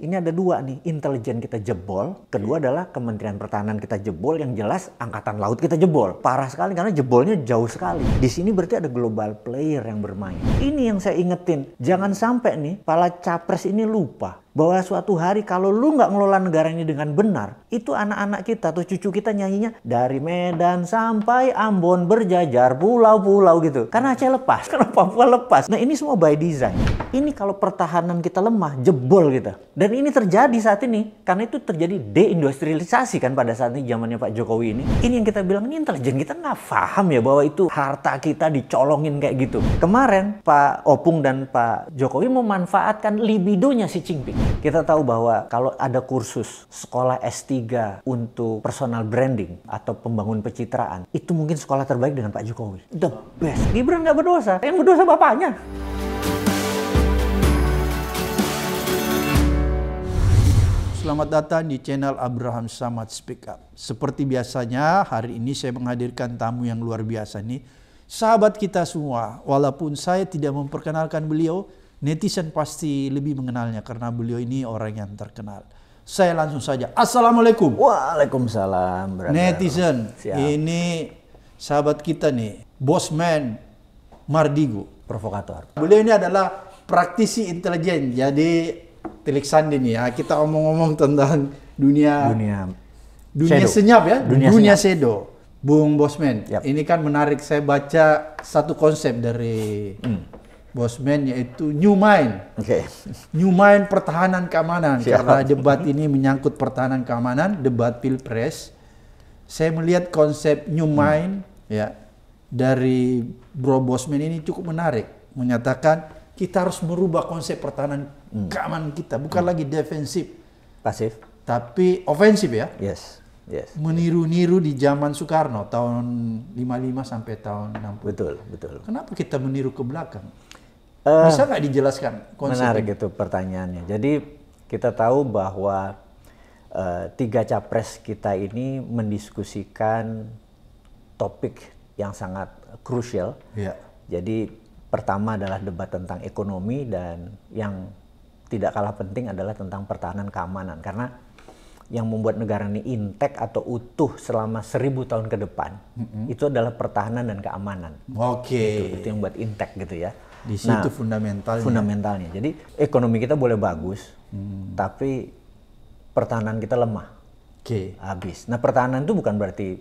Ini ada dua nih, intelijen kita jebol, kedua iya. adalah Kementerian Pertahanan kita jebol, yang jelas Angkatan Laut kita jebol. Parah sekali karena jebolnya jauh sekali. Di sini berarti ada global player yang bermain. Ini yang saya ingetin, jangan sampai nih para capres ini lupa bahwa suatu hari kalau lu nggak ngelola negara ini dengan benar, itu anak-anak kita atau cucu kita nyanyinya dari Medan sampai Ambon berjajar pulau-pulau gitu. Karena Aceh lepas, karena Papua lepas. Nah ini semua by design. Ini kalau pertahanan kita lemah, jebol gitu Dan ini terjadi saat ini karena itu terjadi deindustrialisasi kan pada saat ini zamannya Pak Jokowi ini. Ini yang kita bilang ini intelijen kita nggak paham ya bahwa itu harta kita dicolongin kayak gitu. Kemarin Pak Opung dan Pak Jokowi memanfaatkan libidonya si cingping kita tahu bahwa kalau ada kursus sekolah S3 untuk personal branding atau pembangun pencitraan, itu mungkin sekolah terbaik dengan Pak Jokowi. The best. Gibran nggak berdosa. Yang berdosa bapaknya. Selamat datang di channel Abraham Samad Speak Up. Seperti biasanya, hari ini saya menghadirkan tamu yang luar biasa nih. Sahabat kita semua, walaupun saya tidak memperkenalkan beliau, Netizen pasti lebih mengenalnya karena beliau ini orang yang terkenal. Saya langsung saja. Assalamualaikum. Waalaikumsalam. Brother. Netizen. Siap. Ini sahabat kita nih, Bosman Mardigo. Provokator. Beliau ini adalah praktisi intelijen. Jadi Tilik Sandi nih ya, kita omong-omong tentang dunia dunia dunia sedo. senyap ya, dunia, dunia sedo. Bung Bosman, yep. ini kan menarik. Saya baca satu konsep dari hmm. Bosman yaitu New Mind. Okay. New Mind pertahanan keamanan Siap. karena debat ini menyangkut pertahanan keamanan, debat Pilpres. Saya melihat konsep New hmm. Mind hmm. ya dari Bro Bosman ini cukup menarik menyatakan kita harus merubah konsep pertahanan hmm. keamanan kita, bukan hmm. lagi defensif, pasif, tapi ofensif ya. Yes. Yes. Meniru-niru di zaman Soekarno tahun 55 sampai tahun 60. Betul, betul. Kenapa kita meniru ke belakang? Eh, Bisa nggak dijelaskan konsepnya? Menarik itu pertanyaannya. Jadi kita tahu bahwa uh, tiga capres kita ini mendiskusikan topik yang sangat krusial. Yeah. Jadi pertama adalah debat tentang ekonomi dan yang tidak kalah penting adalah tentang pertahanan keamanan karena yang membuat negara ini intek atau utuh selama seribu tahun ke depan mm -hmm. itu adalah pertahanan dan keamanan. Oke. Okay. Itu, itu yang buat intek gitu ya. Di situ nah, fundamentalnya. Fundamentalnya. Jadi ekonomi kita boleh bagus, hmm. tapi pertahanan kita lemah. Oke. Okay. Habis. Nah, pertahanan itu bukan berarti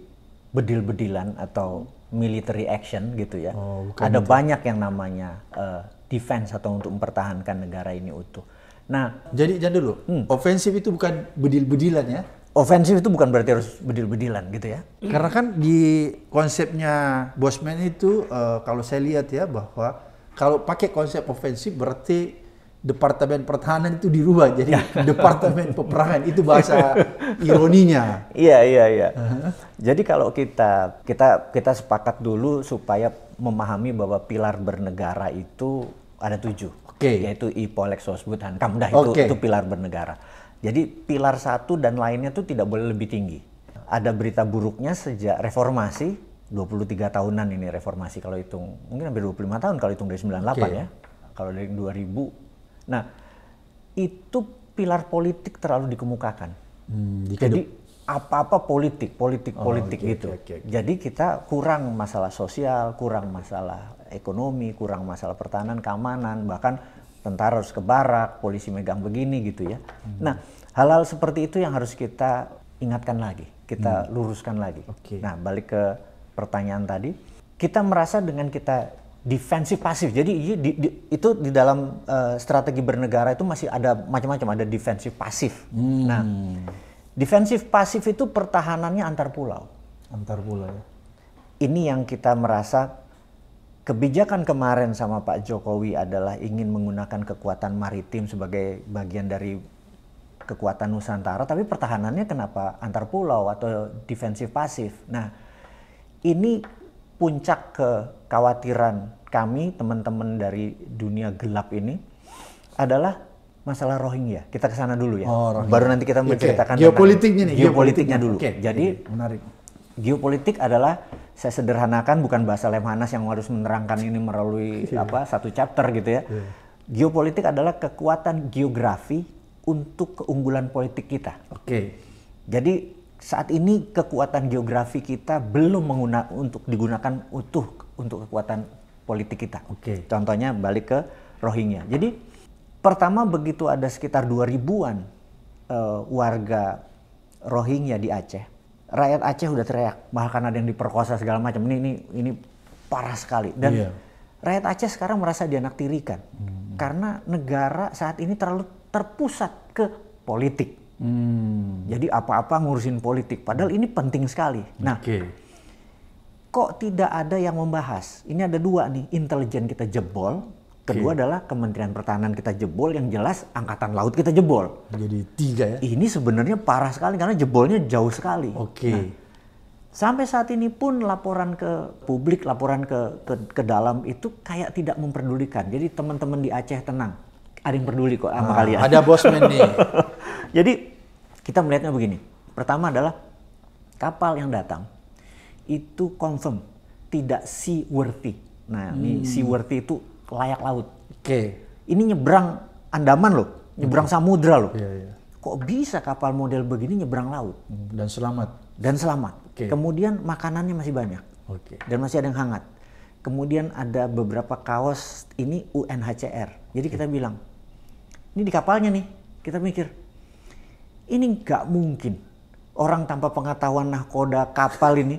bedil-bedilan atau military action gitu ya. Oh, Ada itu. banyak yang namanya uh, defense atau untuk mempertahankan negara ini utuh. Nah, jadi jangan dulu. Hmm. Ofensif itu bukan bedil-bedilan ya ofensif itu bukan berarti harus bedil-bedilan gitu ya. Karena kan di konsepnya Bosman itu uh, kalau saya lihat ya bahwa kalau pakai konsep ofensif berarti Departemen Pertahanan itu dirubah jadi Departemen Peperangan itu bahasa ironinya. Iya iya iya. Uh-huh. Jadi kalau kita kita kita sepakat dulu supaya memahami bahwa pilar bernegara itu ada tujuh. Oke. Okay. Yaitu Ipolek Sosbud Hankamdah itu okay. itu pilar bernegara. Jadi pilar satu dan lainnya itu tidak boleh lebih tinggi. Ada berita buruknya sejak reformasi 23 tahunan ini reformasi kalau hitung. Mungkin hampir 25 tahun kalau hitung dari 98 okay. ya. Kalau dari 2000. Nah, itu pilar politik terlalu dikemukakan. Hmm, Jadi apa-apa politik, politik, oh, politik okay, gitu. Okay, okay. Jadi kita kurang masalah sosial, kurang masalah ekonomi, kurang masalah pertahanan, keamanan, bahkan tentara harus ke barak, polisi megang begini gitu ya. Hmm. Nah, hal-hal seperti itu yang harus kita ingatkan lagi, kita hmm. luruskan lagi. Okay. Nah, balik ke pertanyaan tadi, kita merasa dengan kita defensif pasif. Jadi iya, di, di, itu di dalam uh, strategi bernegara itu masih ada macam-macam, ada defensif pasif. Hmm. Nah, defensif pasif itu pertahanannya antar pulau. Antar pulau. ya. Ini yang kita merasa kebijakan kemarin sama Pak Jokowi adalah ingin menggunakan kekuatan maritim sebagai bagian dari kekuatan Nusantara, tapi pertahanannya kenapa antar pulau atau defensif pasif? Nah, ini puncak kekhawatiran kami teman-teman dari dunia gelap ini adalah masalah Rohingya. Kita ke sana dulu ya. Oh, Baru nanti kita menceritakan okay. geopolitiknya nih, geopolitiknya, dulu. Okay. Jadi menarik. Geopolitik adalah saya sederhanakan bukan bahasa Lemhanas yang harus menerangkan ini melalui yeah. apa satu chapter gitu ya. Yeah. Geopolitik adalah kekuatan geografi untuk keunggulan politik kita. Oke. Okay. Jadi saat ini kekuatan geografi kita belum menggunakan untuk digunakan utuh untuk kekuatan politik kita. Oke. Okay. Contohnya balik ke Rohingya. Jadi pertama begitu ada sekitar 2000-an uh, eh, warga Rohingya di Aceh, rakyat Aceh sudah teriak, bahkan ada yang diperkosa segala macam. Ini ini ini parah sekali dan yeah. rakyat Aceh sekarang merasa dianaktirikan hmm. karena negara saat ini terlalu terpusat ke politik Hmm. Jadi apa-apa ngurusin politik. Padahal ini penting sekali. Nah, okay. kok tidak ada yang membahas? Ini ada dua nih, intelijen kita jebol. Kedua okay. adalah Kementerian Pertahanan kita jebol. Yang jelas Angkatan Laut kita jebol. Jadi tiga ya? Ini sebenarnya parah sekali karena jebolnya jauh sekali. Oke. Okay. Nah, sampai saat ini pun laporan ke publik, laporan ke, ke ke dalam itu kayak tidak memperdulikan. Jadi teman-teman di Aceh tenang, ada yang peduli kok sama nah, kalian. Ada bosman nih. Jadi kita melihatnya begini. Pertama adalah kapal yang datang itu confirm tidak seaworthy. Nah, hmm. ini seaworthy itu layak laut. Oke. Okay. Ini nyebrang Andaman loh, nyebrang hmm. samudra loh. Iya, iya. Kok bisa kapal model begini nyebrang laut? Hmm, dan selamat. Dan selamat. Okay. Kemudian makanannya masih banyak. Oke. Okay. Dan masih ada yang hangat. Kemudian ada beberapa kaos ini UNHCR. Jadi okay. kita bilang, ini di kapalnya nih. Kita mikir, ini nggak mungkin orang tanpa pengetahuan nahkoda kapal ini,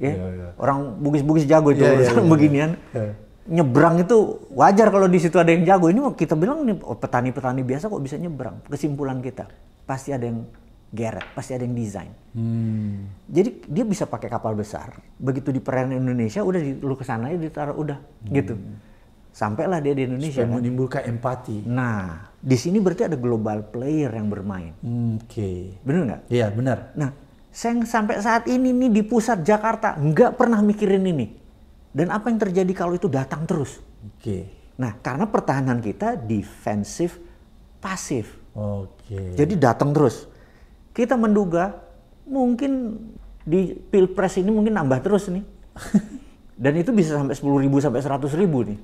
ya, yeah, yeah. orang bugis-bugis jago itu yeah, iya, urusan yeah, iya. beginian. Yeah. Nyebrang itu wajar kalau di situ ada yang jago. Ini kita bilang nih oh, petani-petani biasa kok bisa nyebrang. Kesimpulan kita pasti ada yang geret, pasti ada yang desain. Hmm. Jadi dia bisa pakai kapal besar. Begitu di perairan Indonesia udah di, lu kesana ditaruh udah gitu. hmm. gitu. Sampailah dia di Indonesia. Supaya kan? empati. Nah, di sini berarti ada global player yang bermain. Hmm, oke. Okay. Benar nggak? Iya benar. Nah, saya sampai saat ini nih di pusat Jakarta nggak pernah mikirin ini. Dan apa yang terjadi kalau itu datang terus? Oke. Okay. Nah, karena pertahanan kita defensif pasif. Oke. Okay. Jadi datang terus. Kita menduga mungkin di pilpres ini mungkin nambah terus nih. Dan itu bisa sampai sepuluh ribu sampai seratus ribu nih.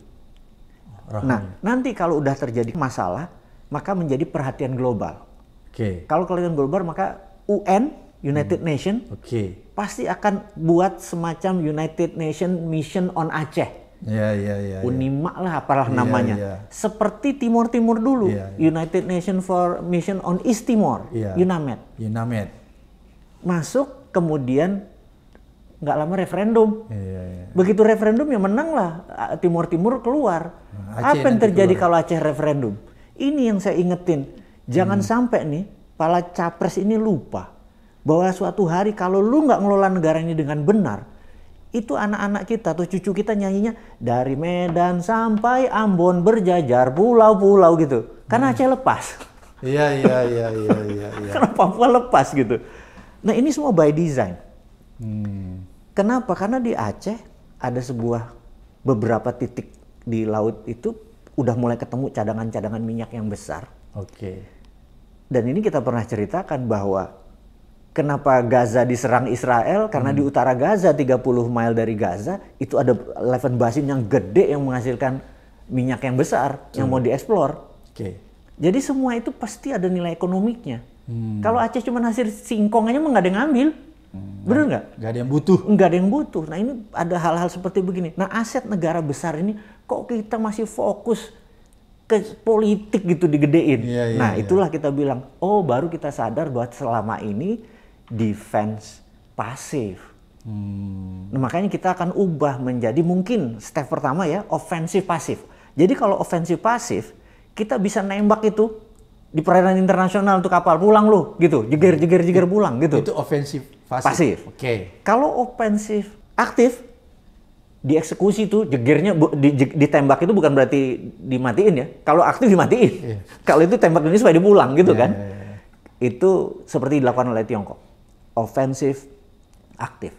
Rahim. Nah, nanti kalau udah terjadi masalah, maka menjadi perhatian global. Oke. Okay. Kalau kelihatan global maka UN United hmm. Nation okay. pasti akan buat semacam United Nation Mission on Aceh. Ya, ya, ya, ya. Unima yeah. lah apalah yeah, namanya. Yeah. Seperti Timur Timur dulu, yeah, yeah. United Nation for Mission on East Timor, Yeah. UNAMED. UNAMED. Masuk kemudian nggak lama referendum. Yeah, yeah, yeah. Begitu referendum ya menang lah eh, Timur Timur keluar. Nah, Aceh Apa yang terjadi keluar. kalau Aceh referendum? Ini yang saya ingetin. Jangan hmm. sampai nih para capres ini lupa bahwa suatu hari kalau lu nggak ngelola negara ini dengan benar, itu anak-anak kita atau cucu kita nyanyinya dari Medan sampai Ambon berjajar pulau-pulau gitu. Karena hmm. Aceh lepas. Iya iya iya iya iya. iya. Karena Papua lepas gitu. Nah ini semua by design. Hmm. Kenapa? Karena di Aceh ada sebuah beberapa titik di laut itu udah mulai ketemu cadangan-cadangan minyak yang besar. Oke. Dan ini kita pernah ceritakan bahwa kenapa Gaza diserang Israel karena hmm. di utara Gaza 30 mil dari Gaza itu ada eleven basin yang gede yang menghasilkan minyak yang besar hmm. yang mau dieksplor. Oke. Jadi semua itu pasti ada nilai ekonomiknya. Hmm. Kalau Aceh cuma hasil singkong aja nggak ada yang ngambil. Hmm. Bener nggak? Nggak ada yang butuh. Nggak ada yang butuh. Nah ini ada hal-hal seperti begini. Nah aset negara besar ini kok kita masih fokus ke politik gitu digedein. Yeah, yeah, nah, iya. itulah yeah. kita bilang, oh baru kita sadar buat selama ini defense pasif. Hmm. Nah, makanya kita akan ubah menjadi mungkin step pertama ya, ofensif pasif. Jadi kalau ofensif pasif, kita bisa nembak itu di perairan internasional untuk kapal pulang lu gitu jeger jeger jeger pulang gitu itu ofensif pasif, pasif. oke okay. kalau ofensif aktif dieksekusi tuh jegernya bu, di, ditembak itu bukan berarti dimatiin ya kalau aktif dimatiin yeah. kalau itu tembak ini supaya dipulang gitu yeah, kan yeah, yeah. itu seperti dilakukan oleh Tiongkok ofensif aktif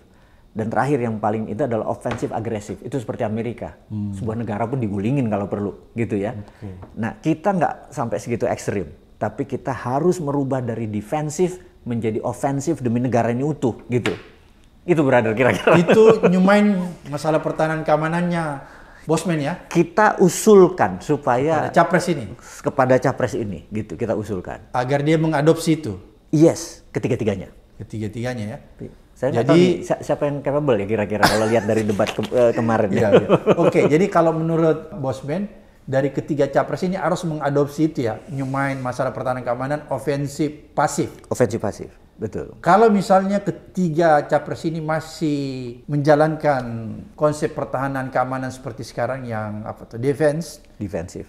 dan terakhir yang paling itu adalah ofensif agresif itu seperti Amerika hmm. sebuah negara pun digulingin kalau perlu gitu ya okay. nah kita nggak sampai segitu ekstrim tapi kita harus merubah dari defensif menjadi ofensif demi negara ini utuh gitu itu brother kira-kira. Itu nyumain masalah pertahanan keamanannya Bosman ya. Kita usulkan supaya kepada capres ini. Kepada capres ini gitu kita usulkan. Agar dia mengadopsi itu. Yes, ketiga-tiganya. Ketiga-tiganya ya. Saya jadi tahu siapa yang capable ya kira-kira kalau lihat dari debat ke, eh, kemarin. Ya? Iya, ya. Oke, okay, jadi kalau menurut Bosman dari ketiga capres ini harus mengadopsi itu ya, nyumain masalah pertahanan keamanan ofensif pasif. Ofensif pasif Betul. Kalau misalnya ketiga capres ini masih menjalankan konsep pertahanan keamanan seperti sekarang yang apa tuh defense, defensif.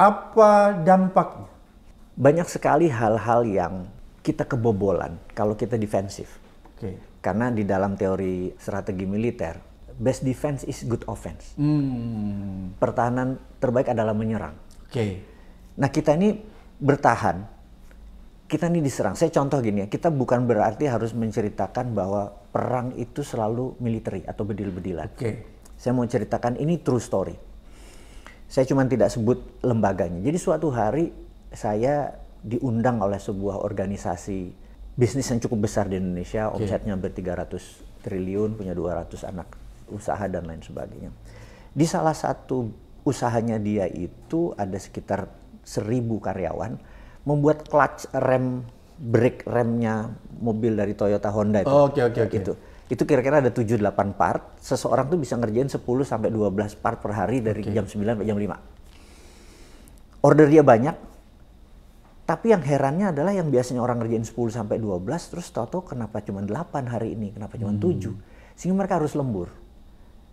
Apa dampaknya? Banyak sekali hal-hal yang kita kebobolan kalau kita defensif. Okay. Karena di dalam teori strategi militer, best defense is good offense. Hmm. Pertahanan terbaik adalah menyerang. Oke. Okay. Nah, kita ini bertahan kita ini diserang. Saya contoh gini ya, kita bukan berarti harus menceritakan bahwa perang itu selalu militer atau bedil-bedilan. Okay. Saya mau ceritakan ini true story. Saya cuma tidak sebut lembaganya. Jadi suatu hari saya diundang oleh sebuah organisasi bisnis yang cukup besar di Indonesia, okay. omsetnya hampir 300 triliun, punya 200 anak usaha dan lain sebagainya. Di salah satu usahanya dia itu ada sekitar seribu karyawan membuat clutch rem brake remnya mobil dari Toyota Honda itu. Oke oke oke. Itu itu kira-kira ada 7 8 part. Seseorang tuh bisa ngerjain 10 sampai 12 part per hari dari okay. jam 9 sampai jam 5. Order dia banyak. Tapi yang herannya adalah yang biasanya orang ngerjain 10 sampai 12 terus tahu-tahu kenapa cuma 8 hari ini, kenapa cuma hmm. 7. Sehingga mereka harus lembur.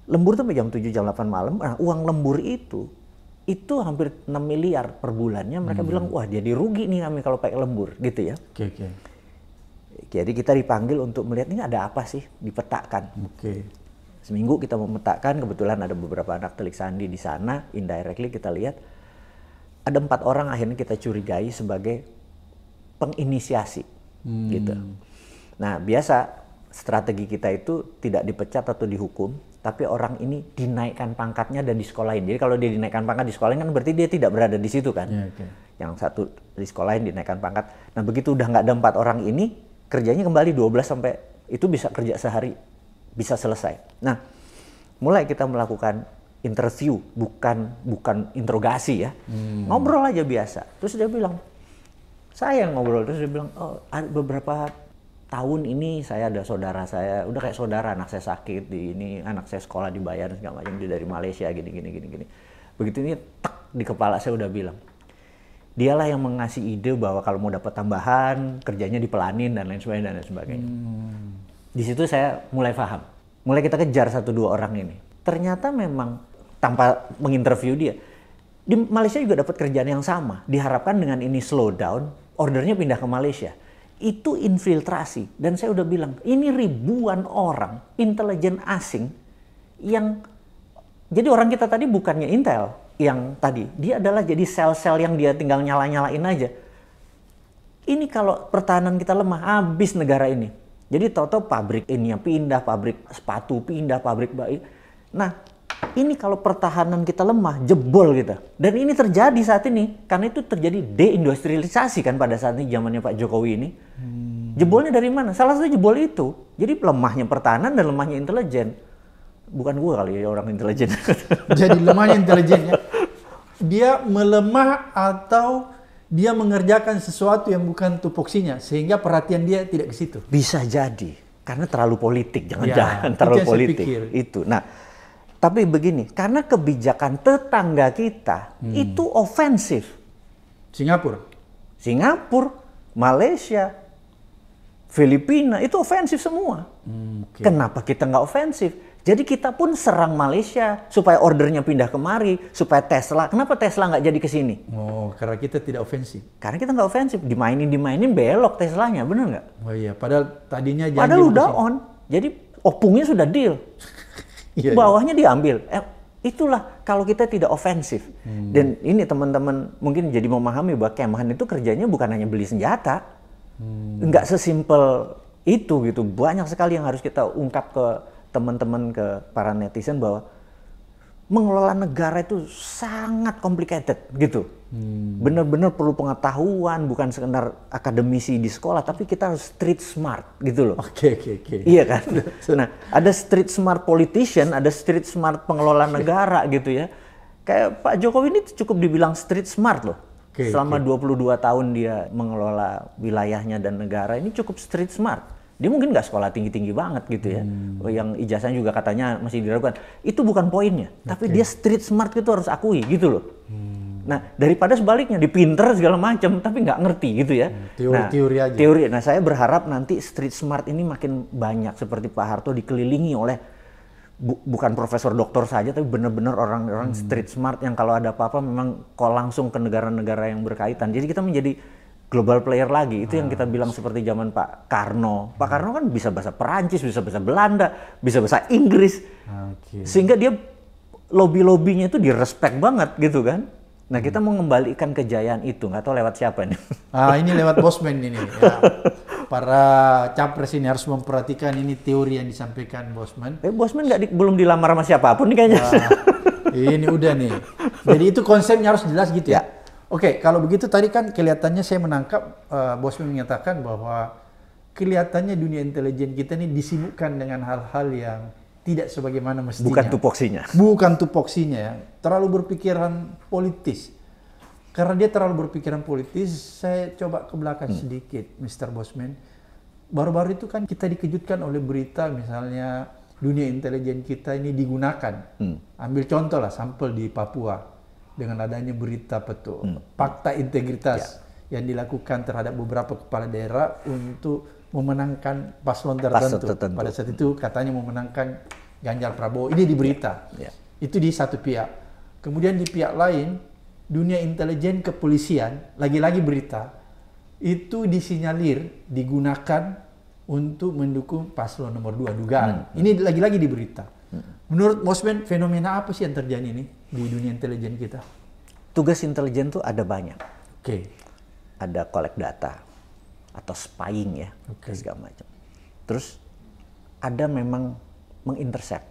Lembur tuh sampai jam 7 jam 8 malam. Nah, uang lembur itu itu hampir 6 miliar per bulannya mereka hmm. bilang wah jadi rugi nih kami kalau pakai lembur gitu ya. Oke okay, oke. Okay. Jadi kita dipanggil untuk melihat ini ada apa sih dipetakan. Oke. Okay. Seminggu kita memetakan kebetulan ada beberapa anak telik sandi di sana indirectly kita lihat ada empat orang akhirnya kita curigai sebagai penginisiasi hmm. gitu. Nah biasa strategi kita itu tidak dipecat atau dihukum tapi orang ini dinaikkan pangkatnya dan di sekolah lain. Jadi kalau dia dinaikkan pangkat di sekolah kan berarti dia tidak berada di situ kan. Ya, okay. Yang satu lain dinaikkan pangkat. Nah begitu udah nggak ada empat orang ini kerjanya kembali 12 sampai itu bisa kerja sehari bisa selesai. Nah mulai kita melakukan interview bukan bukan interogasi ya hmm. ngobrol aja biasa. Terus dia bilang saya yang ngobrol terus dia bilang oh ada beberapa tahun ini saya ada saudara saya udah kayak saudara anak saya sakit di ini anak saya sekolah dibayar segala macam dia dari Malaysia gini gini gini gini begitu ini tek di kepala saya udah bilang dialah yang mengasih ide bahwa kalau mau dapat tambahan kerjanya dipelanin dan lain sebagainya dan lain sebagainya hmm. di situ saya mulai paham mulai kita kejar satu dua orang ini ternyata memang tanpa menginterview dia di Malaysia juga dapat kerjaan yang sama diharapkan dengan ini slow down ordernya pindah ke Malaysia itu infiltrasi dan saya udah bilang ini ribuan orang intelijen asing yang jadi orang kita tadi bukannya intel yang tadi dia adalah jadi sel-sel yang dia tinggal nyala-nyalain aja ini kalau pertahanan kita lemah habis negara ini jadi toto pabrik ini yang pindah pabrik sepatu pindah pabrik baik nah ini kalau pertahanan kita lemah, jebol kita. Dan ini terjadi saat ini, karena itu terjadi deindustrialisasi kan pada saat ini zamannya Pak Jokowi ini. Hmm. Jebolnya dari mana? Salah satu jebol itu. Jadi lemahnya pertahanan dan lemahnya intelijen. Bukan gue kali ya orang intelijen. Jadi lemahnya intelijennya. Dia melemah atau dia mengerjakan sesuatu yang bukan tupoksinya sehingga perhatian dia tidak ke situ. Bisa jadi karena terlalu politik, jangan-jangan ya, terlalu politik. Itu. Nah, tapi begini, karena kebijakan tetangga kita hmm. itu ofensif. Singapura. Singapura, Malaysia, Filipina itu ofensif semua. Hmm, okay. Kenapa kita nggak ofensif? Jadi kita pun serang Malaysia supaya ordernya pindah kemari, supaya Tesla. Kenapa Tesla nggak jadi ke sini? Oh, karena kita tidak ofensif. Karena kita nggak ofensif, dimainin dimainin belok Teslanya, bener nggak? Oh iya, padahal tadinya janji. Padahal udah on, jadi opungnya sudah deal yeah, iya. bawahnya diambil. Eh, itulah kalau kita tidak ofensif. Hmm. Dan ini teman-teman mungkin jadi memahami bahwa kemahan itu kerjanya bukan hanya beli senjata. Hmm. sesimpel itu gitu. Banyak sekali yang harus kita ungkap ke teman-teman ke para netizen bahwa mengelola negara itu sangat complicated gitu Hmm. Benar-benar perlu pengetahuan, bukan sekedar akademisi di sekolah, tapi kita harus street smart gitu loh. Oke, okay, oke, okay, oke. Okay. Iya kan? nah, ada street smart politician, ada street smart pengelola iya. negara gitu ya. Kayak Pak Jokowi ini cukup dibilang street smart loh. Okay, Selama okay. 22 tahun dia mengelola wilayahnya dan negara ini cukup street smart. Dia mungkin nggak sekolah tinggi-tinggi banget gitu ya. Hmm. Yang ijazahnya juga katanya masih diragukan. Itu bukan poinnya, tapi dia street smart itu harus akui gitu loh. Hmm Nah, daripada sebaliknya dipinter segala macam tapi nggak ngerti gitu ya. Teori-teori hmm, nah, aja. Teori. Nah, saya berharap nanti street smart ini makin banyak seperti Pak Harto dikelilingi oleh bu bukan profesor doktor saja tapi benar-benar orang-orang hmm. street smart yang kalau ada apa-apa memang kok langsung ke negara-negara yang berkaitan. Jadi kita menjadi global player lagi. Itu yang ah. kita bilang seperti zaman Pak Karno. Pak Karno kan bisa bahasa Perancis, bisa bahasa Belanda, bisa bahasa Inggris. Okay. Sehingga dia lobby-lobbynya itu direspek banget gitu kan. Nah kita mau mengembalikan kejayaan itu, nggak tahu lewat siapa nih. Ah ini lewat Bosman ini. Ya. Para capres ini harus memperhatikan ini teori yang disampaikan Bosman. Eh Bosman nggak di, belum dilamar sama siapapun nih kayaknya. Ah, ini udah nih. Jadi itu konsepnya harus jelas gitu ya. ya. Oke kalau begitu tadi kan kelihatannya saya menangkap uh, Bosman menyatakan bahwa kelihatannya dunia intelijen kita ini disibukkan dengan hal-hal yang tidak sebagaimana mestinya. Bukan tupoksinya. Bukan tupoksinya ya. Terlalu berpikiran politis. Karena dia terlalu berpikiran politis, saya coba ke belakang hmm. sedikit, Mr. Bosman. Baru-baru itu kan kita dikejutkan oleh berita misalnya dunia intelijen kita ini digunakan. Hmm. Ambil contoh lah sampel di Papua dengan adanya berita petu, hmm. fakta integritas ya. yang dilakukan terhadap beberapa kepala daerah untuk memenangkan paslon tertentu. Paslon tertentu. Pada saat itu katanya memenangkan Ganjar Prabowo. Ini di berita. ya. Ya. Itu di satu pihak. Kemudian di pihak lain, dunia intelijen kepolisian, lagi-lagi berita, itu disinyalir digunakan untuk mendukung paslon nomor dua dugaan. Hmm. Ini lagi-lagi di berita. Hmm. Menurut Mosman, fenomena apa sih yang terjadi ini di dunia intelijen kita? Tugas intelijen tuh ada banyak. Oke. Okay. Ada kolek data atau spying ya okay. dan segala macam. Terus ada memang mengintercept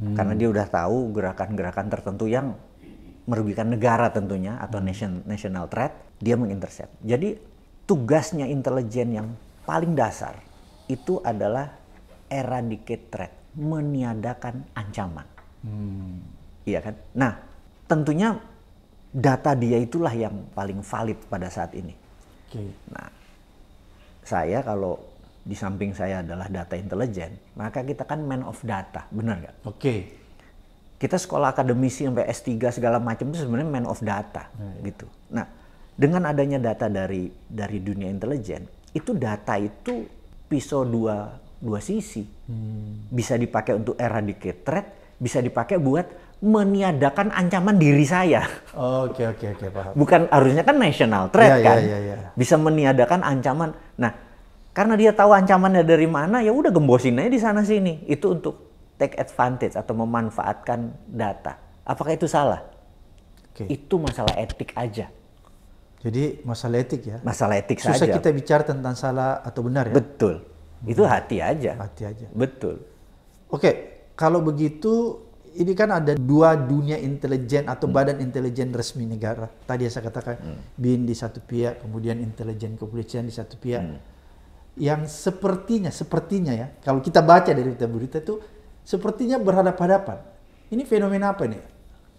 hmm. karena dia udah tahu gerakan-gerakan tertentu yang merugikan negara tentunya atau hmm. nation national threat dia mengintercept. Jadi tugasnya intelijen yang paling dasar itu adalah eradicate threat, meniadakan ancaman. Hmm. Iya kan? Nah, tentunya data dia itulah yang paling valid pada saat ini. Okay. Nah, saya kalau di samping saya adalah data intelijen, maka kita kan man of data, benar nggak? Oke. Okay. Kita sekolah akademisi sampai S3 segala macam itu sebenarnya man of data, hmm. gitu. Nah, dengan adanya data dari dari dunia intelijen, itu data itu pisau dua dua sisi. Hmm. Bisa dipakai untuk eradicate threat, bisa dipakai buat meniadakan ancaman diri saya. Oke oke oke paham. Bukan harusnya kan national threat yeah, iya, kan. Yeah, yeah, yeah. Bisa meniadakan ancaman. Nah, karena dia tahu ancamannya dari mana ya udah gembosin aja di sana sini. Itu untuk take advantage atau memanfaatkan data. Apakah itu salah? Okay. Itu masalah etik aja. Jadi masalah etik ya. Masalah etik Susah saja. Susah kita bicara tentang salah atau benar ya. Betul. Itu hmm. hati aja. Hati aja. Betul. Oke, okay. kalau begitu ini kan ada dua dunia intelijen atau hmm. badan intelijen resmi negara. Tadi saya katakan hmm. BIN di satu pihak, kemudian intelijen kepolisian di satu pihak. Hmm. Yang sepertinya, sepertinya ya, kalau kita baca dari berita-berita itu sepertinya berhadapan hadapan Ini fenomena apa nih? Eh,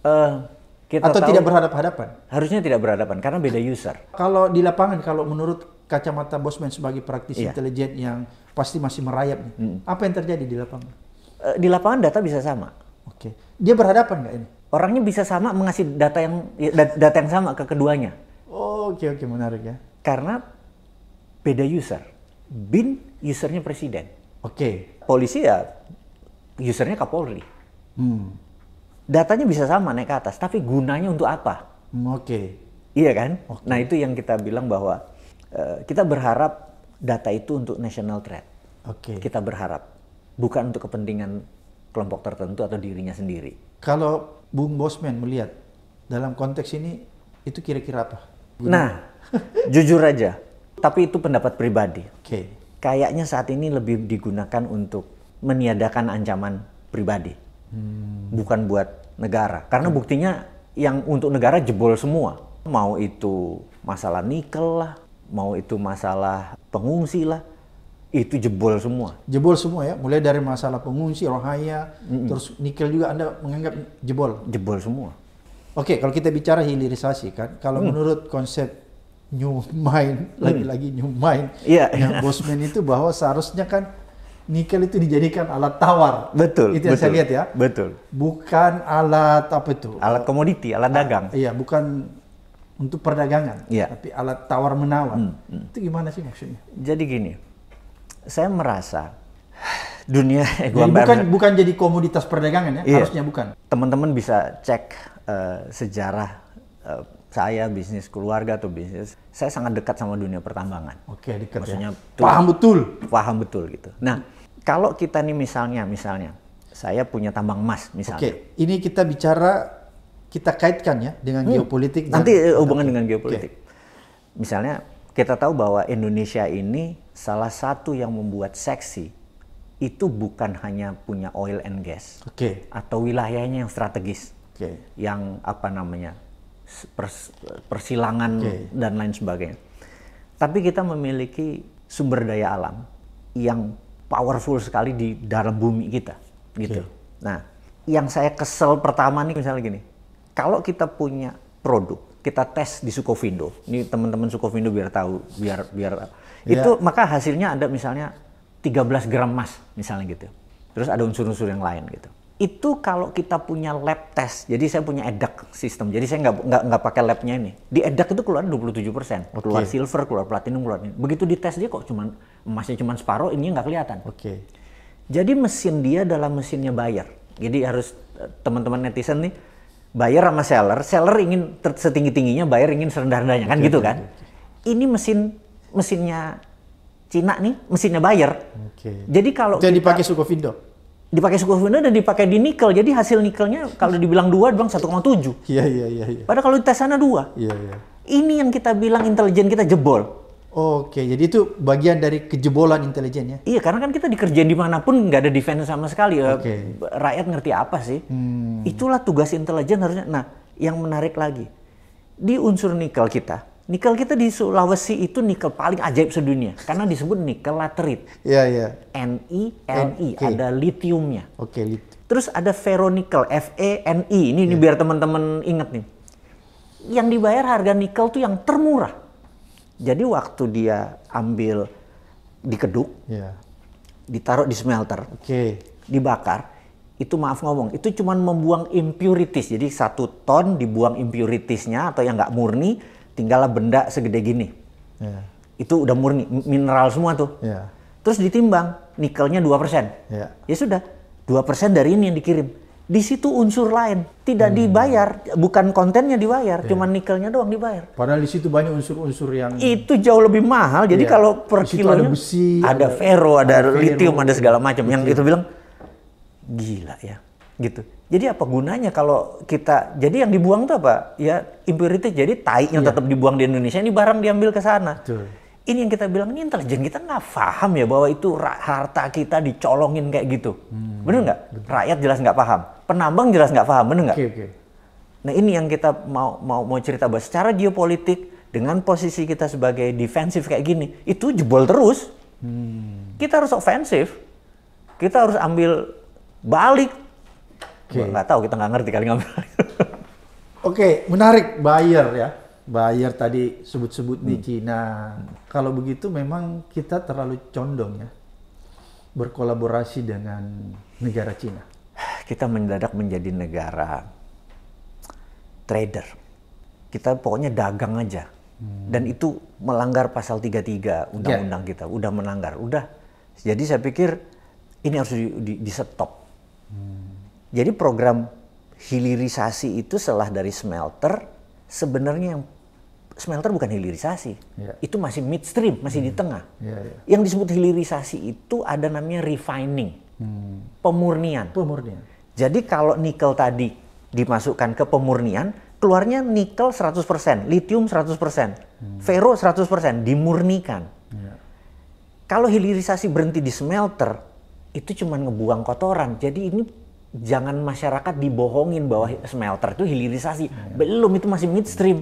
uh, kita atau tahu, tidak berhadapan hadapan Harusnya tidak berhadapan karena beda user. Kalau di lapangan, kalau menurut kacamata Bosman sebagai praktisi yeah. intelijen yang pasti masih merayap, hmm. apa yang terjadi di lapangan? Uh, di lapangan data bisa sama Oke. Dia berhadapan nggak ini? Orangnya bisa sama mengasih data yang ya, data yang sama ke keduanya. Oh, oke oke menarik ya. Karena beda user. Bin usernya presiden. Oke. Polisi ya usernya Kapolri. Hmm. Datanya bisa sama naik ke atas, tapi gunanya untuk apa? Hmm, oke. Iya kan? Okay. Nah itu yang kita bilang bahwa uh, kita berharap data itu untuk national threat. Oke. Kita berharap bukan untuk kepentingan kelompok tertentu atau dirinya sendiri. Kalau Bung Bosman melihat dalam konteks ini itu kira-kira apa? Bung. Nah, jujur aja, tapi itu pendapat pribadi. Oke. Okay. Kayaknya saat ini lebih digunakan untuk meniadakan ancaman pribadi, hmm. bukan buat negara. Karena hmm. buktinya yang untuk negara jebol semua, mau itu masalah nikel lah, mau itu masalah pengungsi lah, itu jebol semua. Jebol semua ya, mulai dari masalah pengungsi, rohaya, mm -mm. terus nikel juga Anda menganggap jebol. Jebol semua. Oke, kalau kita bicara hilirisasi kan, kalau mm. menurut konsep new mind, mm. lagi-lagi mm. new mind, yeah, yang Bosman itu bahwa seharusnya kan nikel itu dijadikan alat tawar. Betul. Itu yang betul, saya lihat ya. Betul. Bukan alat apa itu? Alat komoditi, alat ah, dagang. iya, bukan untuk perdagangan, yeah. tapi alat tawar menawar. Mm, mm. Itu gimana sih maksudnya? Jadi gini, saya merasa dunia gua jadi bukan bukan jadi komoditas perdagangan ya iya. harusnya bukan teman-teman bisa cek uh, sejarah uh, saya bisnis keluarga atau bisnis saya sangat dekat sama dunia pertambangan oke dekat ya. maksudnya ya. Tuh, paham betul paham betul gitu nah kalau kita nih misalnya misalnya saya punya tambang emas misalnya oke ini kita bicara kita kaitkan ya dengan hmm. geopolitik nanti eh, hubungan dengan geopolitik oke. misalnya kita tahu bahwa Indonesia ini salah satu yang membuat seksi itu bukan hanya punya oil and gas okay. atau wilayahnya yang strategis okay. yang apa namanya pers persilangan okay. dan lain sebagainya tapi kita memiliki sumber daya alam yang powerful sekali di dalam bumi kita gitu okay. nah yang saya kesel pertama nih misalnya gini kalau kita punya produk kita tes di Sukovindo ini teman-teman Sukovindo biar tahu biar biar Iya. Itu yeah. maka hasilnya ada misalnya 13 gram emas misalnya gitu. Terus ada unsur-unsur yang lain gitu. Itu kalau kita punya lab test, jadi saya punya edak sistem, jadi saya nggak nggak nggak pakai labnya ini. Di edak itu keluar 27 persen, okay. keluar silver, keluar platinum, keluar ini. Begitu dites dia kok cuman emasnya cuman separuh, ini nggak kelihatan. Oke. Okay. Jadi mesin dia adalah mesinnya buyer. Jadi harus eh, teman-teman netizen nih buyer sama seller, seller ingin setinggi tingginya, buyer ingin serendah rendahnya kan gitu kan. Okay. Ini mesin mesinnya Cina nih, mesinnya Bayer. Okay. Jadi kalau jadi dipakai Sukovindo dipakai Sukovindo dan dipakai di nikel. Jadi hasil nikelnya kalau dibilang dua, bilang 1,7. Iya, iya, iya. iya. Padahal kalau di tes sana dua. Iya, iya. Ini yang kita bilang intelijen kita jebol. Oke, jadi itu bagian dari kejebolan intelijen ya? Iya, karena kan kita dikerjain dimanapun nggak ada defense sama sekali. Eh, Oke. Rakyat ngerti apa sih? Hmm. Itulah tugas intelijen harusnya. Nah, yang menarik lagi, di unsur nikel kita, nikel kita di Sulawesi itu nikel paling ajaib sedunia karena disebut nikel laterit. Iya, iya. NI, NI okay. ada litiumnya. Oke, okay, lit Terus ada ferronikel, F E N I. Ini, yeah. ini biar teman-teman inget nih. Yang dibayar harga nikel tuh yang termurah. Jadi waktu dia ambil dikeduk, yeah. ditaruh di smelter, okay. dibakar, itu maaf ngomong, itu cuma membuang impurities. Jadi satu ton dibuang impuritiesnya atau yang nggak murni, tinggallah benda segede gini. Yeah. Itu udah murni mineral semua tuh. Yeah. Terus ditimbang nikelnya 2%. Yeah. Ya sudah, 2% dari ini yang dikirim. Di situ unsur lain tidak hmm. dibayar, bukan kontennya dibayar, yeah. cuman nikelnya doang dibayar. Padahal di situ banyak unsur-unsur yang itu jauh lebih mahal. Jadi yeah. kalau per kilonya ada besi, ada ferro, ada, ada lithium, ada segala macam. Yang itu bilang gila ya, gitu. Jadi apa gunanya kalau kita jadi yang dibuang tuh apa? Ya impurity jadi tai yang iya. tetap dibuang di Indonesia ini barang diambil ke sana. Ini yang kita bilang ini intelijen kita nggak paham ya bahwa itu harta kita dicolongin kayak gitu. Hmm. Bener nggak? Rakyat jelas nggak paham. Penambang jelas nggak paham. Bener nggak? Okay, okay. Nah ini yang kita mau mau mau cerita bahwa secara geopolitik dengan posisi kita sebagai defensif kayak gini itu jebol terus. Hmm. Kita harus ofensif. Kita harus ambil balik okay. nggak tahu kita nggak ngerti kali ngambil Oke, okay, menarik bayar ya. bayar tadi sebut-sebut hmm. di Cina. Hmm. Kalau begitu memang kita terlalu condong ya berkolaborasi dengan negara Cina. Kita mendadak menjadi negara trader. Kita pokoknya dagang aja. Hmm. Dan itu melanggar pasal 33 undang-undang yeah. kita, udah melanggar, udah. Jadi saya pikir ini harus di, di, di stop jadi program hilirisasi itu setelah dari smelter sebenarnya yang smelter bukan hilirisasi. Yeah. Itu masih midstream, masih hmm. di tengah. Yeah, yeah. Yang disebut hilirisasi itu ada namanya refining. Hmm. Pemurnian. Pemurnian. Jadi kalau nikel tadi dimasukkan ke pemurnian, keluarnya nikel 100%, litium 100%, hmm. ferro 100%, dimurnikan. Yeah. Kalau hilirisasi berhenti di smelter, itu cuma ngebuang kotoran. Jadi ini jangan masyarakat dibohongin bahwa smelter itu hilirisasi. Hmm. Belum itu masih midstream.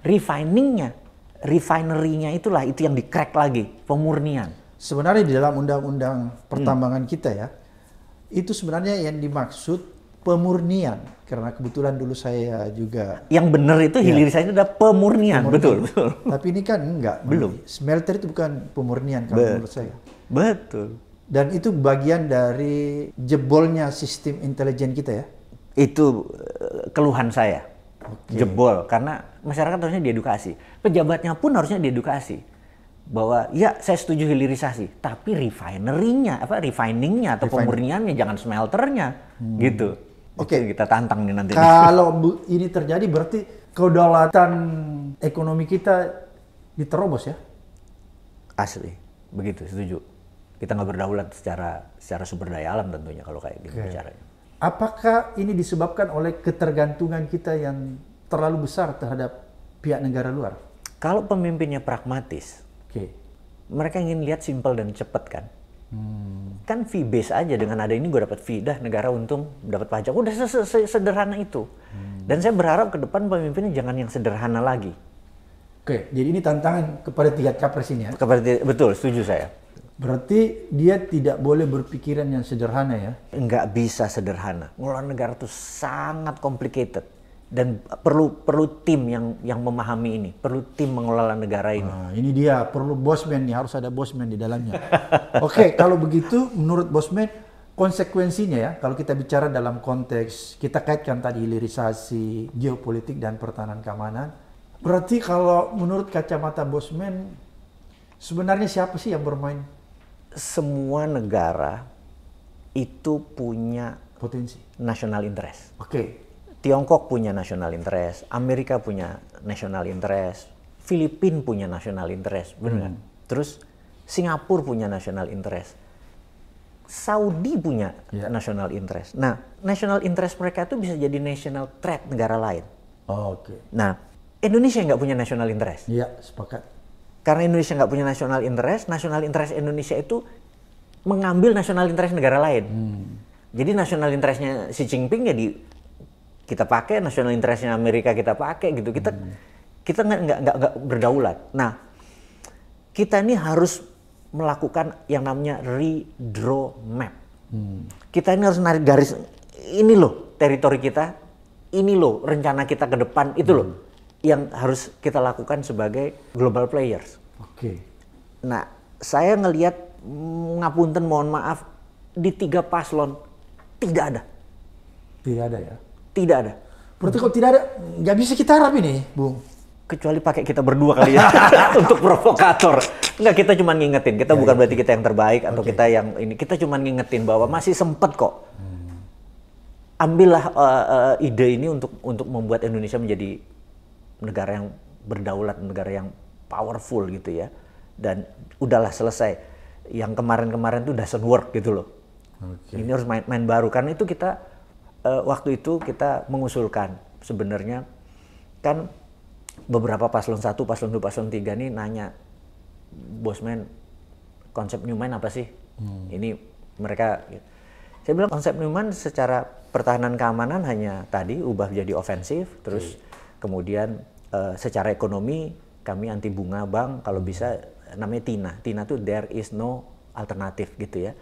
Refiningnya, refinery-nya itulah itu yang dikrek lagi, pemurnian. Sebenarnya di dalam undang-undang pertambangan hmm. kita ya, itu sebenarnya yang dimaksud pemurnian karena kebetulan dulu saya juga yang benar itu ya. hilirisasi ya. adalah pemurnian, pemurnian. Betul, betul tapi ini kan enggak belum smelter itu bukan pemurnian kalau Bet menurut saya betul dan itu bagian dari jebolnya sistem intelijen kita ya? Itu eh, keluhan saya. Okay. Jebol karena masyarakat harusnya diedukasi. Pejabatnya pun harusnya diedukasi bahwa ya saya setuju hilirisasi, tapi refinery-nya apa refiningnya atau Refin pemurniannya jangan smelternya hmm. gitu. Oke, okay. kita tantang nih nanti. Kalau ini terjadi berarti kedaulatan ekonomi kita diterobos ya? Asli, begitu setuju kita nggak berdaulat secara secara sumber daya alam tentunya kalau kayak gitu okay. caranya. Apakah ini disebabkan oleh ketergantungan kita yang terlalu besar terhadap pihak negara luar? Kalau pemimpinnya pragmatis, okay. mereka ingin lihat simpel dan cepat kan. Hmm. Kan fee base aja dengan ada ini gue dapat fee dah negara untung dapat pajak udah sederhana itu. Hmm. Dan saya berharap ke depan pemimpinnya jangan yang sederhana lagi. Oke, jadi ini tantangan kepada tiga capres ini ya? Kepada, betul, setuju saya. Berarti dia tidak boleh berpikiran yang sederhana ya? Enggak bisa sederhana. ngelola negara itu sangat complicated dan perlu perlu tim yang yang memahami ini, perlu tim mengelola negara ini. Nah, ini dia perlu bosman nih, harus ada bosman di dalamnya. Oke, okay, kalau begitu menurut bosman konsekuensinya ya, kalau kita bicara dalam konteks kita kaitkan tadi hilirisasi, geopolitik dan pertahanan keamanan, berarti kalau menurut kacamata bosman sebenarnya siapa sih yang bermain semua negara itu punya potensi national interest. Oke. Okay. Tiongkok punya national interest, Amerika punya national interest, Filipina punya national interest, benar hmm. Terus Singapura punya national interest. Saudi punya yeah. national interest. Nah, national interest mereka itu bisa jadi national threat negara lain. Oh, Oke. Okay. Nah, Indonesia nggak punya national interest. Iya, yeah, sepakat karena Indonesia nggak punya national interest, national interest Indonesia itu mengambil national interest negara lain. Hmm. Jadi national interestnya Xi Jinping ya di kita pakai, national interestnya Amerika kita pakai gitu. Kita hmm. kita nggak nggak berdaulat. Nah, kita ini harus melakukan yang namanya redraw map. Hmm. Kita ini harus narik garis ini loh teritori kita, ini loh rencana kita ke depan itu hmm. loh yang harus kita lakukan sebagai global players. Oke. Okay. Nah, saya ngelihat mm, ngapunten mohon maaf di tiga paslon tidak ada. Tidak ada ya? Tidak ada. Berarti kalau tidak ada, nggak bisa kita harap ini, Bung. Kecuali pakai kita berdua kali ya, untuk provokator. Enggak, kita cuma ngingetin. Kita ya, bukan ya. berarti kita yang terbaik atau kita yang ini. Kita cuma ngingetin bahwa masih sempet kok. Ambillah uh, uh, ide ini untuk untuk membuat Indonesia menjadi negara yang berdaulat, negara yang powerful gitu ya. Dan udahlah selesai. Yang kemarin-kemarin itu doesn't work gitu loh. Okay. Ini harus main-main baru. Karena itu kita uh, waktu itu kita mengusulkan sebenarnya kan beberapa paslon satu, paslon dua, paslon tiga nih nanya bosman konsep Newman apa sih? Hmm. Ini mereka saya bilang konsep Newman secara pertahanan keamanan hanya tadi ubah jadi ofensif, terus okay Kemudian uh, secara ekonomi kami anti bunga bank kalau bisa namanya Tina. Tina tuh there is no alternatif gitu ya.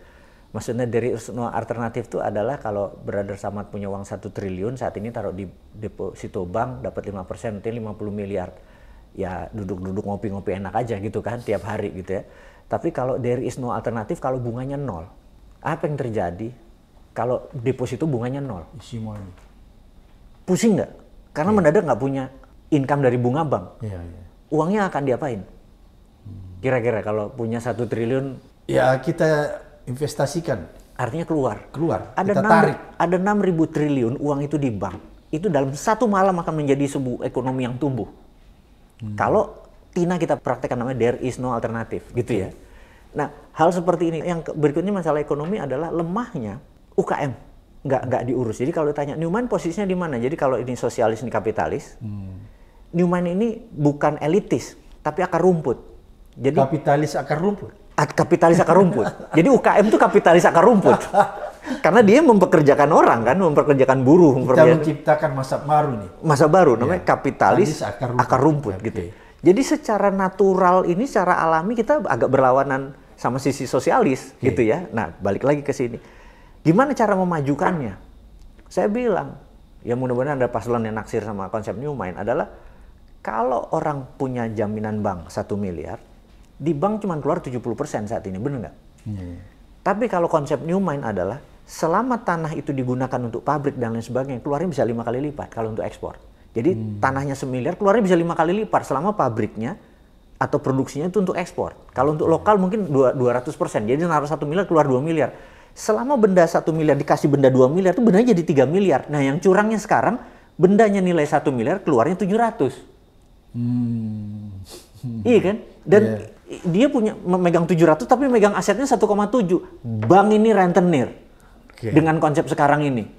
Maksudnya there is no alternatif itu adalah kalau Brother Samad punya uang satu triliun saat ini taruh di deposito bank dapat 5% nanti 50 miliar. Ya duduk-duduk ngopi-ngopi enak aja gitu kan tiap hari gitu ya. Tapi kalau there is no alternatif kalau bunganya nol. Apa yang terjadi? Kalau deposito bunganya nol. Pusing nggak? Karena yeah. mendadak nggak punya income dari bunga bank. Yeah, yeah. Uangnya akan diapain? Hmm. Kira-kira kalau punya satu triliun? Ya kita investasikan. Artinya keluar. Keluar. Ada kita 6, tarik. Ada enam ribu triliun uang itu di bank. Itu dalam satu malam akan menjadi sebuah ekonomi yang tumbuh. Hmm. Kalau Tina kita praktekkan namanya there is no alternative, okay. gitu ya. Iya. Nah, hal seperti ini yang berikutnya masalah ekonomi adalah lemahnya UKM nggak nggak diurus. Jadi kalau ditanya Newman posisinya di mana? Jadi kalau ini sosialis ini kapitalis, hmm. Newman ini bukan elitis tapi akar rumput. Jadi kapitalis akar rumput. Kapitalis akar rumput. Jadi UKM itu kapitalis akar rumput. Karena dia mempekerjakan orang kan, mempekerjakan buruh. Mempekerjakan... menciptakan masa baru nih. Masa baru, namanya ya, kapitalis akar rumput, akar rumput okay. gitu. Jadi secara natural ini, secara alami kita agak berlawanan sama sisi sosialis okay. gitu ya. Nah balik lagi ke sini Gimana cara memajukannya? Saya bilang, ya mudah-mudahan ada paslon yang naksir sama konsep new mind adalah kalau orang punya jaminan bank satu miliar, di bank cuma keluar 70% saat ini, benar nggak? Hmm. Tapi kalau konsep new mind adalah selama tanah itu digunakan untuk pabrik dan lain sebagainya, keluarnya bisa lima kali lipat kalau untuk ekspor. Jadi hmm. tanahnya semiliar, keluarnya bisa lima kali lipat selama pabriknya atau produksinya itu untuk ekspor. Kalau untuk lokal mungkin 200 persen. Jadi naruh satu miliar keluar 2 miliar. Selama benda satu miliar dikasih benda 2 miliar, itu bendanya jadi 3 miliar. Nah yang curangnya sekarang, bendanya nilai satu miliar, keluarnya 700. Hmm. Iya kan? Dan yeah. dia punya memegang 700 tapi megang asetnya 1,7. Bank ini rentenir. Okay. Dengan konsep sekarang ini.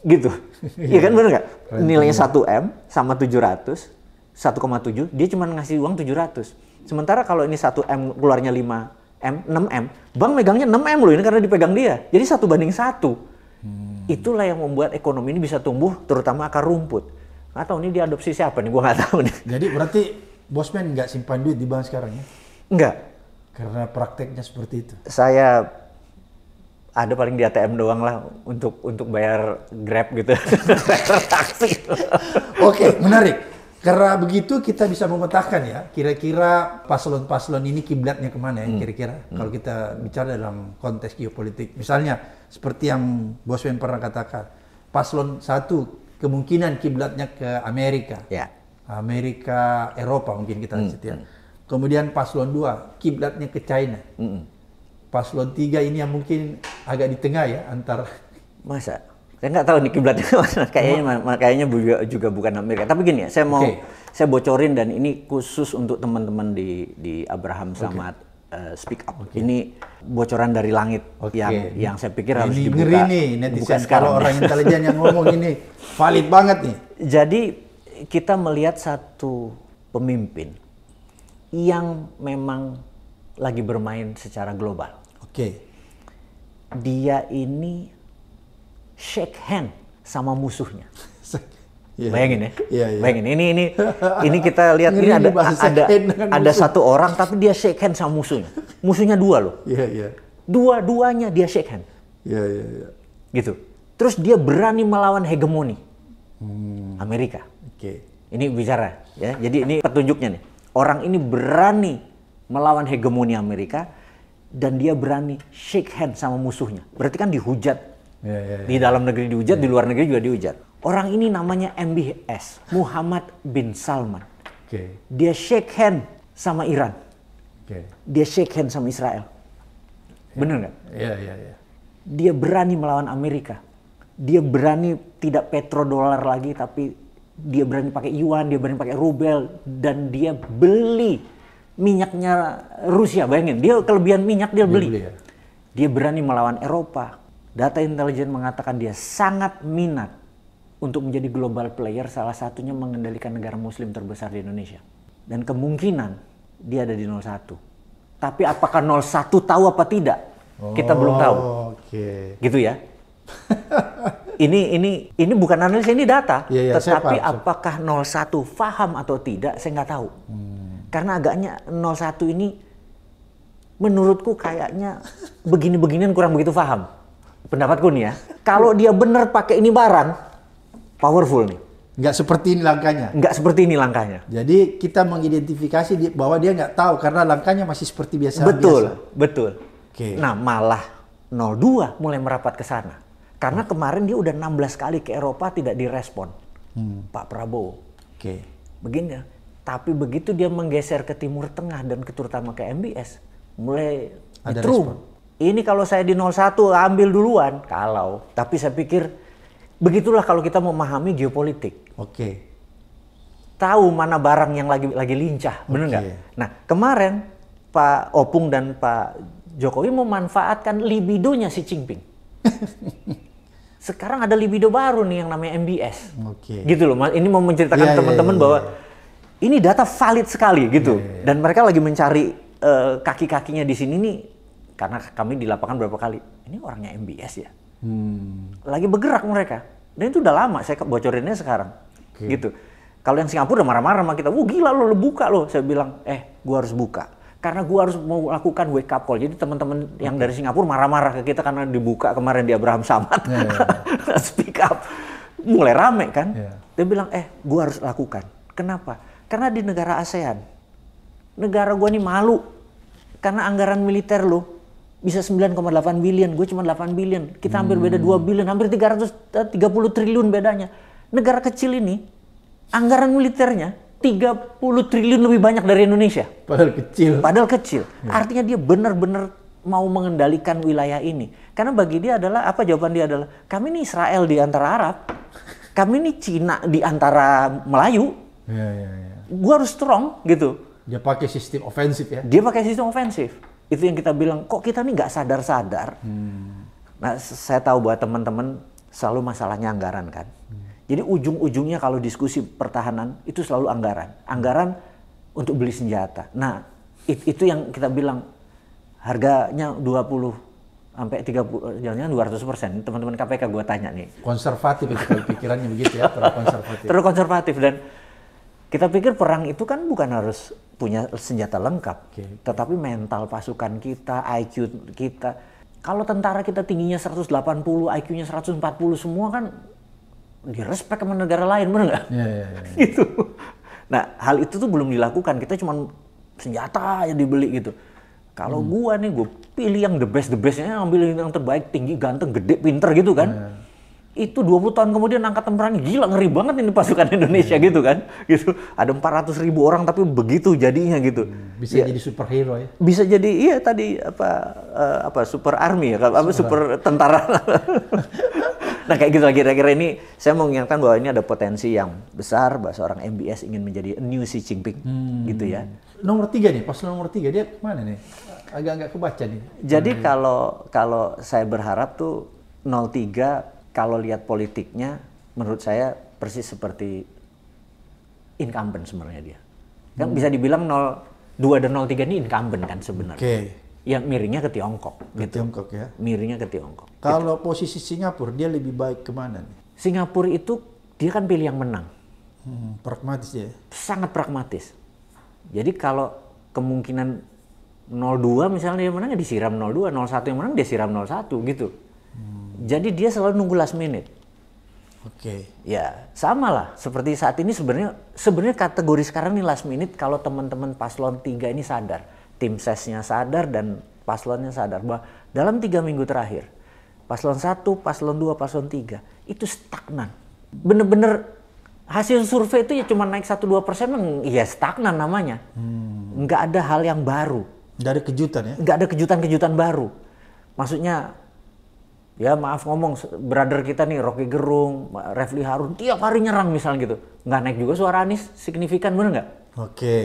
Gitu. Iya yeah. kan benar nggak? Nilainya 1M sama 700, 1,7, dia cuma ngasih uang 700. Sementara kalau ini 1M keluarnya 5 M, 6 M. Bank megangnya 6 M loh ini karena dipegang dia. Jadi satu banding satu. Hmm. Itulah yang membuat ekonomi ini bisa tumbuh, terutama akar rumput. Nggak tahu ini diadopsi siapa nih, gue gak tahu nih. Jadi berarti Bosman nggak simpan duit di bank sekarang ya? Enggak. Karena prakteknya seperti itu. Saya ada paling di ATM doang lah untuk untuk bayar Grab gitu. taksi. Oke, menarik. Karena begitu kita bisa memetakan ya, kira-kira paslon-paslon ini kiblatnya kemana ya, hmm. kira-kira. Hmm. Kalau kita bicara dalam konteks geopolitik, misalnya seperti yang Boswen pernah katakan, paslon satu kemungkinan kiblatnya ke Amerika, ya. Amerika, Eropa mungkin kita hmm. setia. Ya. Kemudian paslon dua kiblatnya ke China. Hmm. Paslon tiga ini yang mungkin agak di tengah ya antara... masa saya nggak tahu nih kiblatnya mana kayaknya kayaknya juga, juga bukan Amerika tapi gini ya saya mau okay. saya bocorin dan ini khusus untuk teman-teman di di Abraham Samad okay. uh, eh, Speak Up okay. ini bocoran dari langit okay. yang yang saya pikir ini harus dibuka ngeri nih netizen kalau orang intelijen yang ngomong ini valid banget nih jadi kita melihat satu pemimpin yang memang lagi bermain secara global oke okay. dia ini shake hand sama musuhnya. Yeah. Bayangin ya. Yeah, yeah. Bayangin ini ini ini kita lihat ini ada ada ada satu orang tapi dia shake hand sama musuhnya. Musuhnya dua loh. Yeah, yeah. Dua-duanya dia shake hand. Yeah, yeah, yeah. Gitu. Terus dia berani melawan hegemoni. Hmm. Amerika. Oke. Okay. Ini bicara ya. Jadi ini petunjuknya nih. Orang ini berani melawan hegemoni Amerika dan dia berani shake hand sama musuhnya. Berarti kan dihujat Yeah, yeah, yeah. Di ya. dalam negeri dihujat, yeah. di ya. luar negeri juga dihujat. Orang ini namanya MBS, Muhammad bin Salman. Okay. Dia shake hand sama Iran. Okay. Dia shake hand sama Israel. Yeah. Bener nggak? Iya, iya, iya. Dia berani melawan Amerika. Dia berani tidak petrodolar lagi, tapi dia berani pakai yuan, dia berani pakai rubel, dan dia beli minyaknya Rusia. Bayangin, dia kelebihan minyak dia, beli. Ya. Dia berani melawan Eropa, Data intelijen mengatakan dia sangat minat untuk menjadi global player salah satunya mengendalikan negara muslim terbesar di Indonesia. Dan kemungkinan dia ada di 01. Tapi apakah 01 tahu apa tidak? Kita oh, belum tahu. Okay. Gitu ya. ini ini ini bukan analisis ini data, Yeah, yeah, tetapi paham, apakah 01 faham atau tidak saya nggak tahu. Hmm. Karena agaknya 01 ini menurutku kayaknya begini-beginian kurang begitu faham pendapatku nih ya, kalau dia bener pakai ini barang, powerful nih. Nggak seperti ini langkahnya. Nggak seperti ini langkahnya. Jadi kita mengidentifikasi bahwa dia nggak tahu karena langkahnya masih seperti biasa. Betul, biasa. betul. Okay. Nah malah 02 mulai merapat ke sana. Karena hmm. kemarin dia udah 16 kali ke Eropa tidak direspon. Hmm. Pak Prabowo. Oke. Okay. Begini. Tapi begitu dia menggeser ke Timur Tengah dan terutama ke MBS, mulai Ada ini kalau saya di 01 ambil duluan, kalau. Tapi saya pikir begitulah kalau kita memahami geopolitik. Oke. Tahu mana barang yang lagi lagi lincah, benar nggak? Nah kemarin Pak Opung dan Pak Jokowi memanfaatkan libidonya si Jinping. Sekarang ada libido baru nih yang namanya MBS. Oke. Okay. Gitu loh, ini mau menceritakan iya, iya, teman-teman yeah, yeah, bahwa iya, ini data valid sekali gitu, dan mereka lagi mencari uh, kaki-kakinya di sini nih karena kami di lapangan berapa kali ini orangnya MBS ya hmm. lagi bergerak mereka dan itu udah lama saya bocorinnya sekarang okay. gitu kalau yang Singapura udah marah-marah sama kita, wah gila lo, lo buka lo. Saya bilang, eh gua harus buka. Karena gua harus mau lakukan wake up call. Jadi teman-teman okay. yang dari Singapura marah-marah ke kita karena dibuka kemarin di Abraham Samad. Yeah, iya. yeah. Speak up. Mulai rame kan. Yeah. Dia bilang, eh gua harus lakukan. Kenapa? Karena di negara ASEAN, negara gua ini malu. Karena anggaran militer lo bisa 9,8 billion, gue cuma 8 billion. Kita hampir beda 2 hmm. billion, hampir 330 eh, triliun bedanya. Negara kecil ini anggaran militernya 30 triliun lebih banyak dari Indonesia. Padahal kecil. Padahal kecil. Hmm. Artinya dia benar-benar mau mengendalikan wilayah ini. Karena bagi dia adalah apa jawaban dia adalah kami ini Israel di antara Arab, kami ini Cina di antara Melayu. Ya, ya, ya. Gue harus strong gitu. Dia pakai sistem ofensif ya. Dia pakai sistem ofensif itu yang kita bilang kok kita nih nggak sadar-sadar. Hmm. Nah saya tahu buat teman-teman selalu masalahnya anggaran kan. Hmm. Jadi ujung-ujungnya kalau diskusi pertahanan itu selalu anggaran, anggaran untuk beli senjata. Nah it, itu yang kita bilang harganya 20 sampai 30 jangan-jangan 200 persen teman-teman KPK gue tanya nih konservatif itu pikirannya begitu ya terlalu konservatif terlalu konservatif dan kita pikir perang itu kan bukan harus punya senjata lengkap, okay. tetapi mental pasukan kita, IQ kita, kalau tentara kita tingginya 180, IQ-nya 140 semua kan direspek sama negara lain, bener nggak? Yeah, yeah, yeah. gitu. Nah, hal itu tuh belum dilakukan. Kita cuma senjata aja dibeli gitu. Kalau hmm. gua nih, gua pilih yang the best, the bestnya ambil yang terbaik, tinggi, ganteng, gede, pinter gitu kan. Yeah itu 20 tahun kemudian angkatan perang gila ngeri banget ini pasukan iya. Indonesia yeah. gitu kan gitu ada 400 ribu orang tapi begitu jadinya gitu bisa ya, jadi superhero ya bisa jadi iya tadi apa uh, apa super army ya apa super, super tentara nah kayak gitu kira-kira ini saya mengingatkan bahwa ini ada potensi yang besar bahwa seorang MBS ingin menjadi a new Xi Jinping hmm. gitu ya nomor tiga nih pas nomor tiga dia mana nih agak-agak kebaca nih jadi kalau kalau saya berharap tuh 03 kalau lihat politiknya menurut saya persis seperti incumbent sebenarnya dia. Kan hmm. bisa dibilang 02 dan 03 ini incumbent kan sebenarnya. Okay. Yang miringnya ke Tiongkok. Ke gitu. Tiongkok ya. Miringnya ke Tiongkok. Kalau gitu. posisi Singapura dia lebih baik kemana nih? Singapura itu dia kan pilih yang menang. Hmm, pragmatis ya. Sangat pragmatis. Jadi kalau kemungkinan 02 misalnya dia menang ya disiram 02, 01 yang menang dia siram 01 gitu. Jadi dia selalu nunggu last minute. Oke. Okay. Ya, sama lah. Seperti saat ini sebenarnya sebenarnya kategori sekarang ini last minute kalau teman-teman paslon tiga ini sadar, tim sesnya sadar dan paslonnya sadar bahwa dalam tiga minggu terakhir paslon satu paslon dua paslon tiga itu stagnan. Bener-bener hasil survei itu ya cuma naik 1-2 persen, ya stagnan namanya. Hmm. Nggak ada hal yang baru. Nggak ada kejutan ya? Nggak ada kejutan-kejutan baru. Maksudnya ya maaf ngomong brother kita nih Rocky Gerung, Refli Harun tiap hari nyerang misalnya gitu. Nggak naik juga suara Anies signifikan bener nggak? Oke. Okay.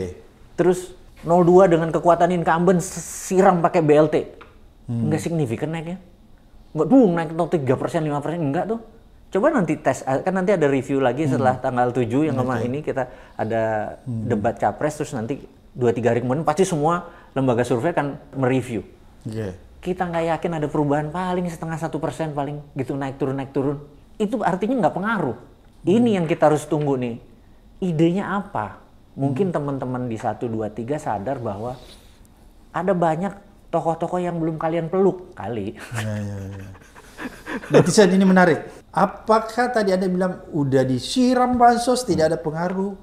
Terus 02 dengan kekuatan incumbent siram pakai BLT. Hmm. Nggak signifikan naiknya. Nggak dong naik tuh 3 persen, 5 persen, enggak tuh. Coba nanti tes, eh, kan nanti ada review lagi hmm. setelah tanggal 7 yang kemarin okay. ini kita ada hmm. debat capres terus nanti 2-3 hari kemudian pasti semua lembaga survei akan mereview. Yeah kita nggak yakin ada perubahan paling setengah satu persen paling gitu naik turun naik turun itu artinya nggak pengaruh ini hmm. yang kita harus tunggu nih idenya apa hmm. mungkin hmm. teman-teman di satu dua tiga sadar bahwa ada banyak tokoh-tokoh yang belum kalian peluk kali ya, ya, ya. ini menarik apakah tadi anda bilang udah disiram bansos tidak hmm. ada pengaruh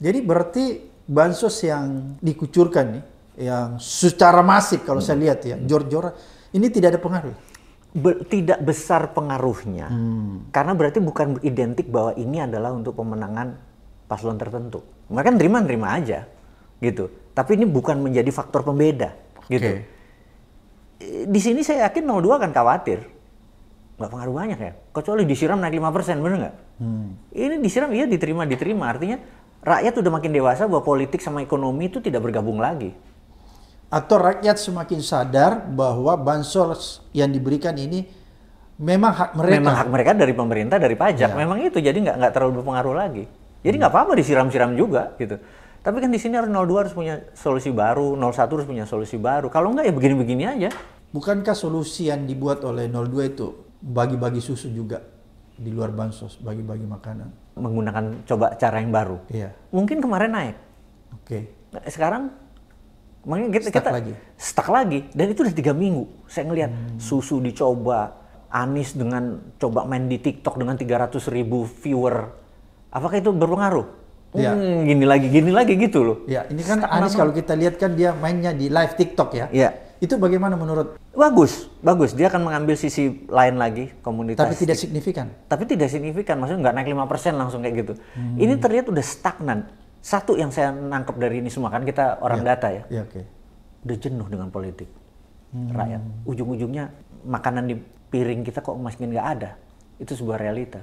jadi berarti bansos yang dikucurkan nih yang secara masif kalau hmm. saya lihat ya jor-jor ini tidak ada pengaruh Be tidak besar pengaruhnya hmm. karena berarti bukan identik bahwa ini adalah untuk pemenangan paslon tertentu mereka nerima terima aja gitu tapi ini bukan menjadi faktor pembeda gitu eh, di sini saya yakin 02 akan khawatir nggak pengaruh banyak ya kecuali disiram naik 5% benar nggak hmm. ini disiram iya diterima diterima artinya rakyat sudah makin dewasa bahwa politik sama ekonomi itu tidak bergabung lagi atau rakyat semakin sadar bahwa bansos yang diberikan ini memang hak mereka. Memang hak mereka dari pemerintah, dari pajak. Ya. Memang itu, jadi nggak terlalu berpengaruh lagi. Jadi nggak hmm. apa-apa disiram-siram juga gitu. Tapi kan di sini harus 02 harus punya solusi baru, 01 harus punya solusi baru. Kalau nggak ya begini-begini aja. Bukankah solusi yang dibuat oleh 02 itu bagi-bagi susu juga di luar bansos, bagi-bagi makanan? Menggunakan coba cara yang baru. Iya. Mungkin kemarin naik. Oke. Okay. Sekarang Makanya kita, stuck kita lagi. stuck lagi. Dan itu udah tiga minggu. Saya ngelihat hmm. susu dicoba, Anis dengan coba main di TikTok dengan 300 ribu viewer. Apakah itu berpengaruh? Ya. Hmm, gini lagi, gini lagi gitu loh. Ya, ini kan Anis kalau kita lihat kan dia mainnya di live TikTok ya. Ya. Itu bagaimana menurut? Bagus, bagus. Dia akan mengambil sisi lain lagi komunitas. Tapi tidak signifikan. Tapi tidak signifikan, maksudnya nggak naik 5% langsung kayak gitu. Hmm. Ini terlihat udah stagnan satu yang saya nangkep dari ini semua kan kita orang yeah. data ya. Yeah, okay. Udah jenuh dengan politik hmm. rakyat. Ujung-ujungnya makanan di piring kita kok masih nggak ada. Itu sebuah realita.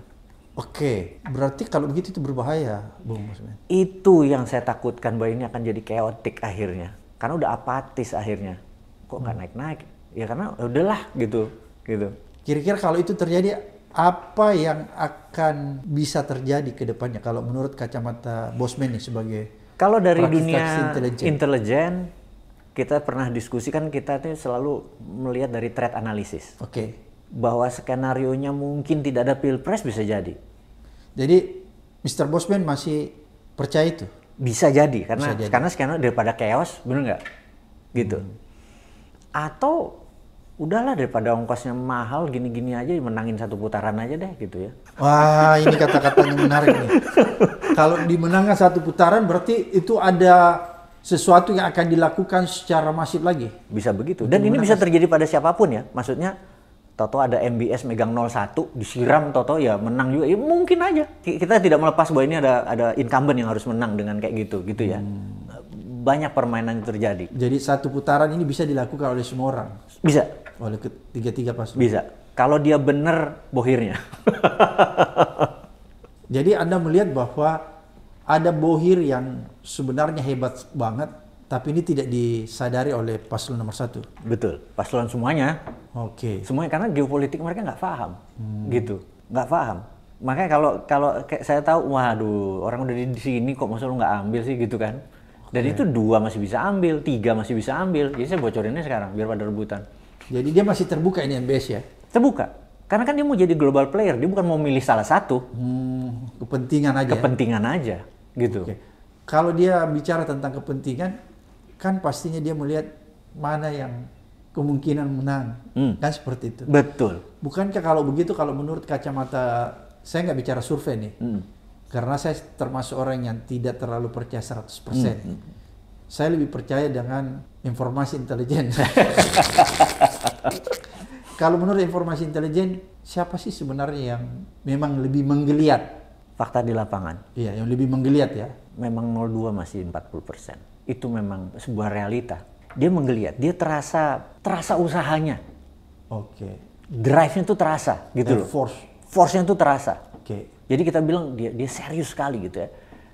Oke, berarti kalau begitu itu berbahaya, bu Musmin. Itu yang saya takutkan bahwa ini akan jadi keotik akhirnya. Karena udah apatis akhirnya. Kok nggak hmm. naik-naik? Ya karena udahlah gitu, gitu. Kira-kira kalau itu terjadi apa yang akan bisa terjadi ke depannya kalau menurut kacamata Bosman nih sebagai kalau dari dunia intelijen kita pernah diskusikan kita tuh selalu melihat dari threat analysis Oke. Okay. Bahwa skenario nya mungkin tidak ada pilpres bisa jadi. Jadi Mr. Bosman masih percaya itu? Bisa jadi karena bisa jadi. karena skenario daripada chaos benar nggak? Gitu. Hmm. Atau udahlah daripada ongkosnya mahal gini-gini aja menangin satu putaran aja deh gitu ya. Wah, ini kata-kata yang menarik nih. Kalau dimenangkan satu putaran berarti itu ada sesuatu yang akan dilakukan secara masif lagi. Bisa begitu. Dan ini bisa terjadi pada siapapun ya. Maksudnya Toto ada MBS megang 01 disiram Toto ya menang juga. Ya mungkin aja. Kita tidak melepas bahwa ini ada ada incumbent yang harus menang dengan kayak gitu gitu ya. Hmm banyak permainan yang terjadi. Jadi satu putaran ini bisa dilakukan oleh semua orang. Bisa. Oleh ketiga-tiga paslon. Bisa. Kalau dia benar bohirnya. Jadi Anda melihat bahwa ada bohir yang sebenarnya hebat banget, tapi ini tidak disadari oleh paslon nomor satu. Betul. Paslon semuanya. Oke. Okay. Semuanya karena geopolitik mereka nggak paham, hmm. gitu. Nggak paham makanya kalau kalau saya tahu waduh orang udah di sini kok masa lu nggak ambil sih gitu kan yeah. itu dua masih bisa ambil, tiga masih bisa ambil. Jadi saya bocorinnya sekarang biar pada rebutan. Jadi dia masih terbuka ini MBS ya? Terbuka. Karena kan dia mau jadi global player, dia bukan mau milih salah satu. Hmm, kepentingan aja. Ya? Kepentingan aja, gitu. Okay. Kalau dia bicara tentang kepentingan, kan pastinya dia melihat mana yang kemungkinan menang, hmm. kan seperti itu. Betul. Bukankah kalau begitu, kalau menurut kacamata saya nggak bicara survei nih, hmm karena saya termasuk orang yang tidak terlalu percaya 100%. Hmm, hmm, hmm. Saya lebih percaya dengan informasi intelijen. Kalau menurut informasi intelijen, siapa sih sebenarnya yang memang lebih menggeliat? Fakta di lapangan. Iya, yang lebih menggeliat ya. Memang 02 masih 40 persen. Itu memang sebuah realita. Dia menggeliat, dia terasa terasa usahanya. Oke. Okay. Drive-nya tuh terasa gitu eh, loh. Force. Force-nya tuh terasa. Oke. Okay. Jadi kita bilang dia dia serius sekali gitu ya.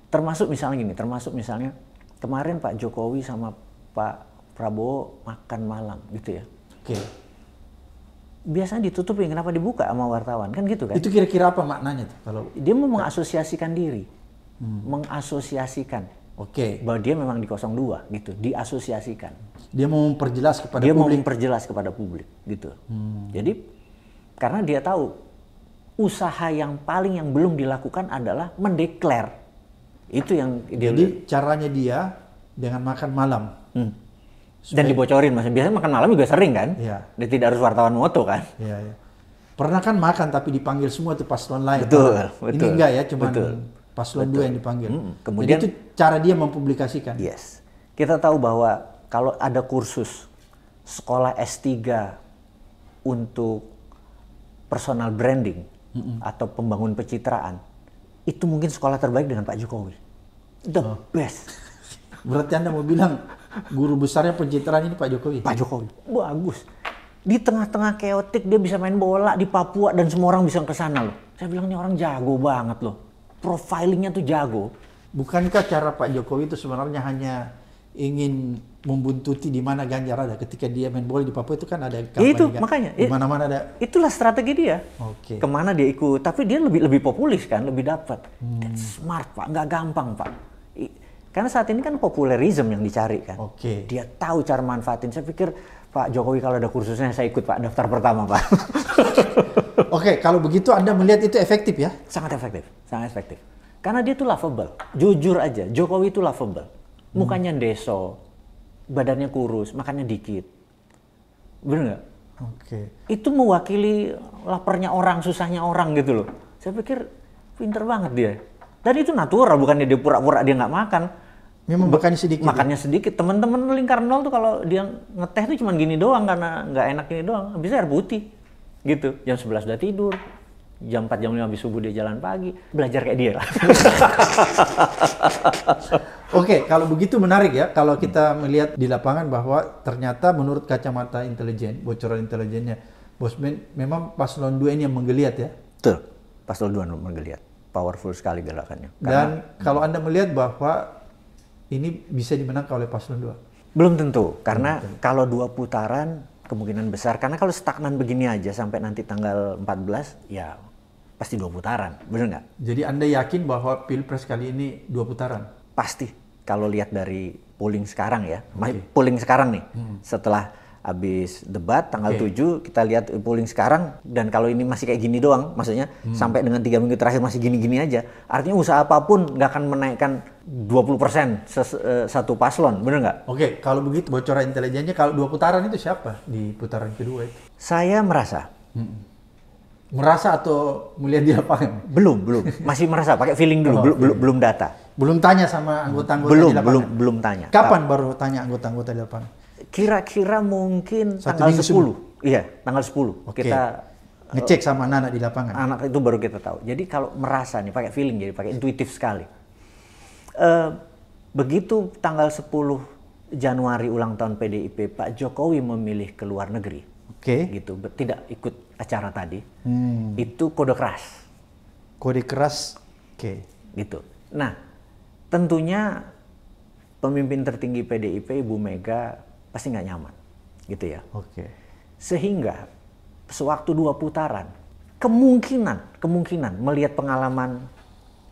Termasuk misalnya gini, termasuk misalnya kemarin Pak Jokowi sama Pak Prabowo makan malam gitu ya. Oke. Okay. Biasanya ya, kenapa dibuka sama wartawan kan gitu kan? Itu kira-kira apa maknanya tuh kalau dia mau mengasosiasikan diri, hmm. mengasosiasikan. Oke. Okay. Bahwa dia memang di 02 gitu, diasosiasikan. Dia mau memperjelas kepada dia publik. Dia mau memperjelas kepada publik gitu. Hmm. Jadi karena dia tahu usaha yang paling yang belum dilakukan adalah mendeklar. Itu yang dia Jadi caranya dia dengan makan malam. Hmm. Supaya... Dan dibocorin mas. Biasanya makan malam juga sering kan? Iya. Dia tidak harus wartawan moto kan? Iya. Ya. Pernah kan makan tapi dipanggil semua tuh paslon lain. Betul. betul. Ini enggak ya, cuman betul. paslon dua yang dipanggil. Hmm. Kemudian Jadi itu cara dia mempublikasikan. Yes. Kita tahu bahwa kalau ada kursus sekolah S3 untuk personal branding, hmm atau pembangun pencitraan itu mungkin sekolah terbaik dengan Pak Jokowi the oh. best berarti anda mau bilang guru besarnya pencitraan ini Pak Jokowi Pak Jokowi bagus di tengah-tengah keotik dia bisa main bola di Papua dan semua orang bisa ke sana loh saya bilang ini orang jago banget loh profilingnya tuh jago bukankah cara Pak Jokowi itu sebenarnya hanya ingin membuntuti di mana Ganjar ada ketika dia main bola di Papua itu kan ada kampanye itu kan? makanya di mana mana ada itulah strategi dia okay. kemana dia ikut tapi dia lebih lebih populis kan lebih dapat hmm. smart pak nggak gampang pak karena saat ini kan populerisme yang dicari kan okay. dia tahu cara manfaatin saya pikir Pak Jokowi kalau ada kursusnya saya ikut Pak daftar pertama Pak. Oke, kalau begitu Anda melihat itu efektif ya? Sangat efektif, sangat efektif. Karena dia itu lovable, jujur aja. Jokowi itu lovable, mukanya hmm. deso, badannya kurus, makannya dikit. Bener nggak? Oke. Okay. Itu mewakili laparnya orang, susahnya orang gitu loh. Saya pikir pinter banget dia. Dan itu natural, bukannya dia pura-pura dia nggak makan. Memang makannya sedikit. Ya? Makannya ya? sedikit. Teman-teman lingkar nol tuh kalau dia ngeteh tuh cuma gini doang karena nggak enak ini doang. bisa air putih gitu. Jam 11 udah tidur, jam 4 jam 5 habis subuh dia jalan pagi belajar kayak dia lah. Oke, okay, kalau begitu menarik ya. Kalau kita melihat di lapangan bahwa ternyata menurut kacamata intelijen, bocoran intelijennya, Bosman memang paslon 2 ini yang menggeliat ya? Betul, paslon 2 menggeliat. Powerful sekali gerakannya. Karena, Dan kalau Anda melihat bahwa ini bisa dimenangkan oleh paslon 2? Belum tentu, karena Belum tentu. kalau dua putaran kemungkinan besar. Karena kalau stagnan begini aja sampai nanti tanggal 14, ya pasti dua putaran, benar nggak? Jadi Anda yakin bahwa Pilpres kali ini dua putaran? Pasti. Kalau lihat dari polling sekarang ya, okay. polling sekarang nih, hmm. setelah habis debat tanggal okay. 7 kita lihat polling sekarang dan kalau ini masih kayak gini doang maksudnya hmm. sampai dengan tiga minggu terakhir masih gini-gini aja artinya usaha apapun nggak akan menaikkan 20% puluh persen eh, satu paslon benar nggak? Oke okay, kalau begitu bocoran intelijennya kalau dua putaran itu siapa di putaran kedua itu? Saya merasa hmm merasa atau melihat di lapangan? Belum, belum. Masih merasa pakai feeling dulu, oh, belum, belum belum data. Belum tanya sama anggota-anggota belum, di lapangan. Belum, belum tanya. Kapan Tau. baru tanya anggota-anggota di lapangan? Kira-kira mungkin Satu tanggal 10. Sebelum. Iya, tanggal 10. Okay. Kita eh, ngecek sama anak-anak di lapangan. Anak itu baru kita tahu. Jadi kalau merasa nih pakai feeling jadi pakai iya. intuitif sekali. Uh, begitu tanggal 10 Januari ulang tahun PDIP, Pak Jokowi memilih ke luar negeri. Oke. Okay. Gitu, tidak ikut acara tadi hmm. itu kode keras. Kode keras, oke. Okay. Gitu. Nah, tentunya pemimpin tertinggi PDIP Ibu Mega pasti nggak nyaman, gitu ya. Oke. Okay. Sehingga sewaktu dua putaran kemungkinan kemungkinan melihat pengalaman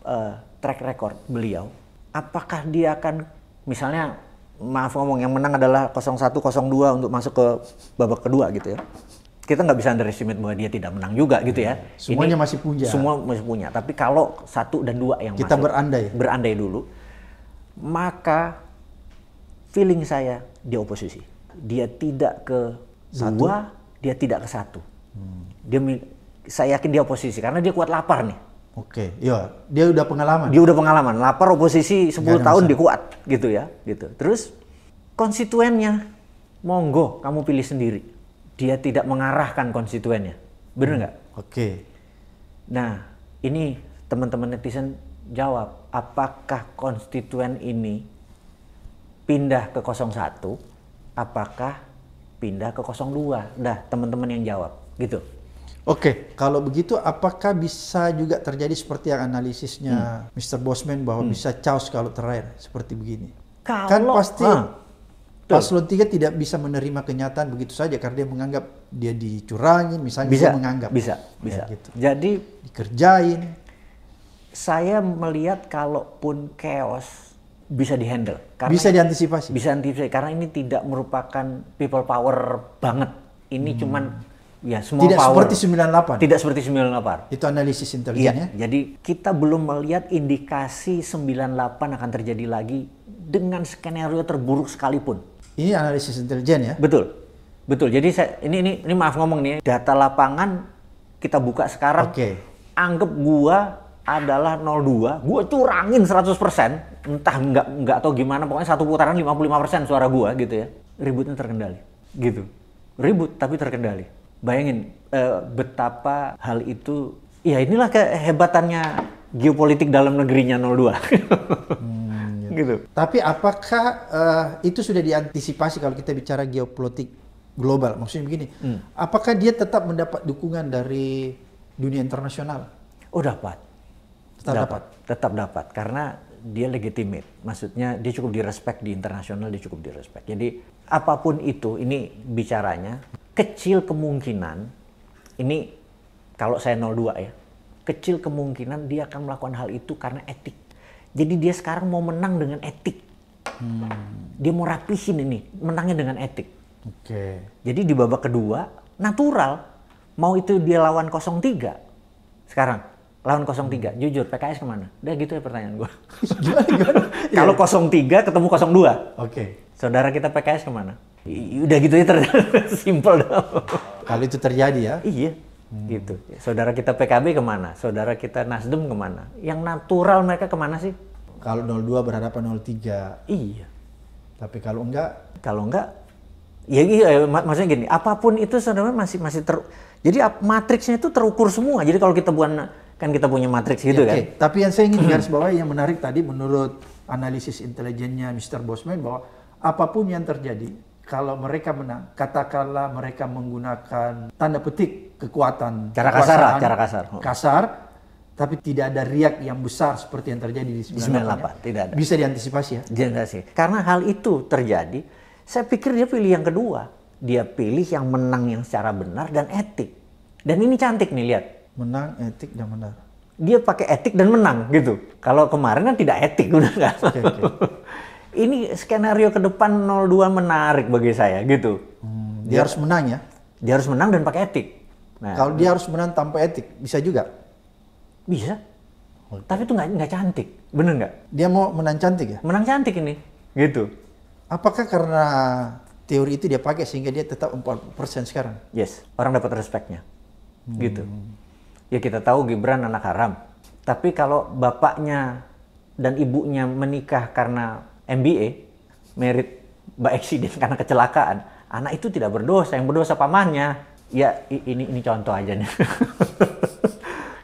uh, track record beliau, apakah dia akan misalnya maaf ngomong yang menang adalah 0102 untuk masuk ke babak kedua gitu ya kita nggak bisa underestimate bahwa dia tidak menang juga gitu ya. Iya, semuanya Ini, masih punya. Semua masih punya. Tapi kalau satu dan dua yang kita masuk, berandai, berandai dulu, maka feeling saya di oposisi. Dia tidak ke satu. dua, dia tidak ke satu. Hmm. Dia, saya yakin dia oposisi karena dia kuat lapar nih. Oke, okay. ya dia udah pengalaman. Dia udah pengalaman. Lapar oposisi 10 tahun di kuat gitu ya, gitu. Terus konstituennya monggo kamu pilih sendiri dia tidak mengarahkan konstituennya. benar hmm, nggak? Oke. Okay. Nah, ini teman-teman netizen jawab, apakah konstituen ini pindah ke 01, apakah pindah ke 02? Dah, teman-teman yang jawab, gitu. Oke, okay. kalau begitu apakah bisa juga terjadi seperti yang analisisnya hmm. Mr. Bosman bahwa hmm. bisa chaos kalau terakhir seperti begini? Kan kalau, kan pasti Paslon tiga tidak bisa menerima kenyataan begitu saja karena dia menganggap dia dicurangi misalnya bisa menganggap bisa ya, bisa ya, gitu. jadi dikerjain saya melihat kalaupun chaos bisa dihandle karena bisa diantisipasi bisa diantisipasi karena ini tidak merupakan people power banget ini hmm. cuman ya power. tidak power. seperti 98 tidak seperti 98 itu analisis iya, intelijen ya jadi kita belum melihat indikasi 98 akan terjadi lagi dengan skenario terburuk sekalipun ini iya, analisis intelijen ya? Betul, betul. Jadi saya, ini ini ini maaf ngomong nih, data lapangan kita buka sekarang. Oke. Okay. Anggap gua adalah 02, gue curangin 100%, entah nggak nggak atau gimana, pokoknya satu putaran 55% suara gua gitu ya. Ributnya terkendali, gitu. Ribut tapi terkendali. Bayangin eh, betapa hal itu, ya inilah kehebatannya geopolitik dalam negerinya 02. hmm gitu. Tapi apakah uh, itu sudah diantisipasi kalau kita bicara geopolitik global? Maksudnya begini, hmm. apakah dia tetap mendapat dukungan dari dunia internasional? Oh dapat. Tetap dapat. dapat. Tetap dapat karena dia legitimate. Maksudnya dia cukup direspek di internasional, dia cukup direspek. Jadi apapun itu, ini bicaranya kecil kemungkinan ini kalau saya 02 ya, kecil kemungkinan dia akan melakukan hal itu karena etik. Jadi dia sekarang mau menang dengan etik. Hmm. Dia mau rapihin ini, menangnya dengan etik. Oke. Okay. Jadi di babak kedua natural mau itu dia lawan 03 sekarang lawan 03 hmm. jujur PKS kemana? Udah gitu ya pertanyaan gue. Kalau 03 iya. ketemu 02. Oke. Okay. Saudara kita PKS kemana? udah gitu ya terjadi. Simpel dong. Kalau itu terjadi ya? Iya. Hmm. Gitu. Saudara kita PKB kemana? Saudara kita Nasdem kemana? Yang natural mereka kemana sih? Kalau 02 berhadapan 03. Iya. Tapi kalau enggak, kalau enggak ya iya, ya, mak maksudnya gini, apapun itu sebenarnya masih masih ter jadi matriksnya itu terukur semua. Jadi kalau kita buat kan kita punya matriks gitu ya, kan. Okay. Tapi yang saya ingin garis bawahi yang menarik tadi menurut analisis intelijennya Mr. Bosman bahwa apapun yang terjadi kalau mereka menang, katakanlah mereka menggunakan tanda petik kekuatan cara kasar, cara kasar. Kasar tapi tidak ada riak yang besar seperti yang terjadi di 98. tidak ada. Bisa diantisipasi ya. Diantisipasi. Karena hal itu terjadi, saya pikir dia pilih yang kedua. Dia pilih yang menang yang secara benar dan etik. Dan ini cantik nih lihat. Menang, etik dan benar. Dia pakai etik dan menang gitu. Kalau kemarin kan tidak etik benar kan? Okay, okay. ini skenario ke depan 02 menarik bagi saya gitu. Hmm, dia, dia harus menang ya. Dia harus menang dan pakai etik. Nah, kalau dia harus menang tanpa etik bisa juga bisa. Tapi itu nggak cantik, bener nggak? Dia mau menang cantik ya? Menang cantik ini, gitu. Apakah karena teori itu dia pakai sehingga dia tetap 4% sekarang? Yes, orang dapat respeknya, hmm. gitu. Ya kita tahu Gibran anak haram, tapi kalau bapaknya dan ibunya menikah karena MBA, merit by accident karena kecelakaan, anak itu tidak berdosa, yang berdosa pamannya. Ya ini ini contoh aja nih.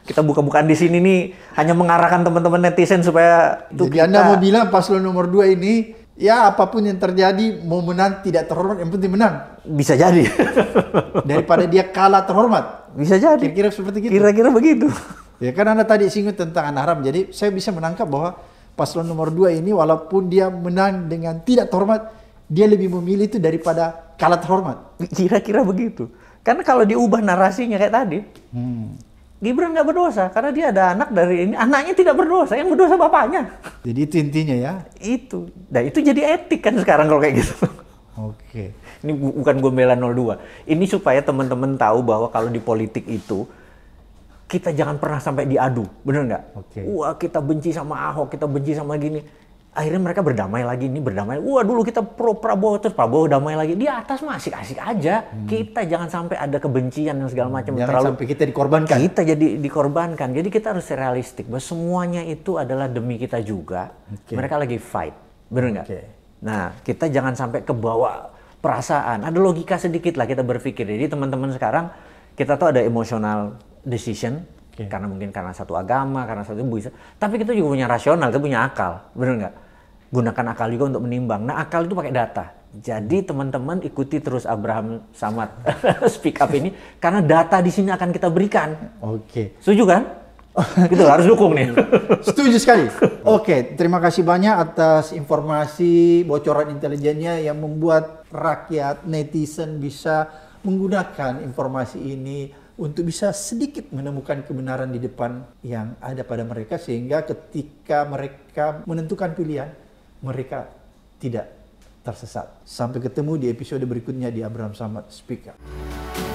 kita buka-bukaan di sini nih hanya mengarahkan teman-teman netizen supaya tuh Jadi kita... Anda mau bilang paslon nomor dua ini ya apapun yang terjadi mau menang tidak terhormat yang penting menang. Bisa jadi. Daripada dia kalah terhormat. Bisa jadi. Kira-kira seperti itu. Kira-kira begitu. Ya kan Anda tadi singgung tentang anak haram. Jadi saya bisa menangkap bahwa paslon nomor dua ini walaupun dia menang dengan tidak terhormat, dia lebih memilih itu daripada kalah terhormat. Kira-kira begitu. Karena kalau diubah narasinya kayak tadi, hmm Gibran nggak berdosa karena dia ada anak dari ini. Anaknya tidak berdosa, yang berdosa bapaknya. Jadi itu intinya ya? Itu. Nah itu jadi etik kan sekarang kalau kayak gitu. Oke. Ini bu bukan gombela 02. Ini supaya teman-teman tahu bahwa kalau di politik itu kita jangan pernah sampai diadu, bener nggak? Oke. Wah kita benci sama Ahok, kita benci sama gini akhirnya mereka berdamai lagi ini berdamai wah dulu kita pro Prabowo terus Prabowo damai lagi di atas mah asik asik aja hmm. kita jangan sampai ada kebencian dan segala hmm, macam jangan terlalu sampai kita dikorbankan kita jadi dikorbankan jadi kita harus realistik bahwa semuanya itu adalah demi kita juga okay. mereka lagi fight benar nggak okay. nah kita jangan sampai kebawa perasaan ada logika sedikit lah kita berpikir jadi teman-teman sekarang kita tuh ada emosional decision okay. karena mungkin karena satu agama karena satu bisa tapi kita juga punya rasional kita punya akal benar nggak gunakan akal juga untuk menimbang. Nah, akal itu pakai data. Jadi teman-teman ikuti terus Abraham Samad speak up ini karena data di sini akan kita berikan. Oke. Okay. Setuju kan? Kita gitu, harus dukung nih. Setuju sekali. Oke, terima kasih banyak atas informasi bocoran intelijennya yang membuat rakyat netizen bisa menggunakan informasi ini untuk bisa sedikit menemukan kebenaran di depan yang ada pada mereka sehingga ketika mereka menentukan pilihan mereka tidak tersesat. Sampai ketemu di episode berikutnya di Abraham Samad Speak Up.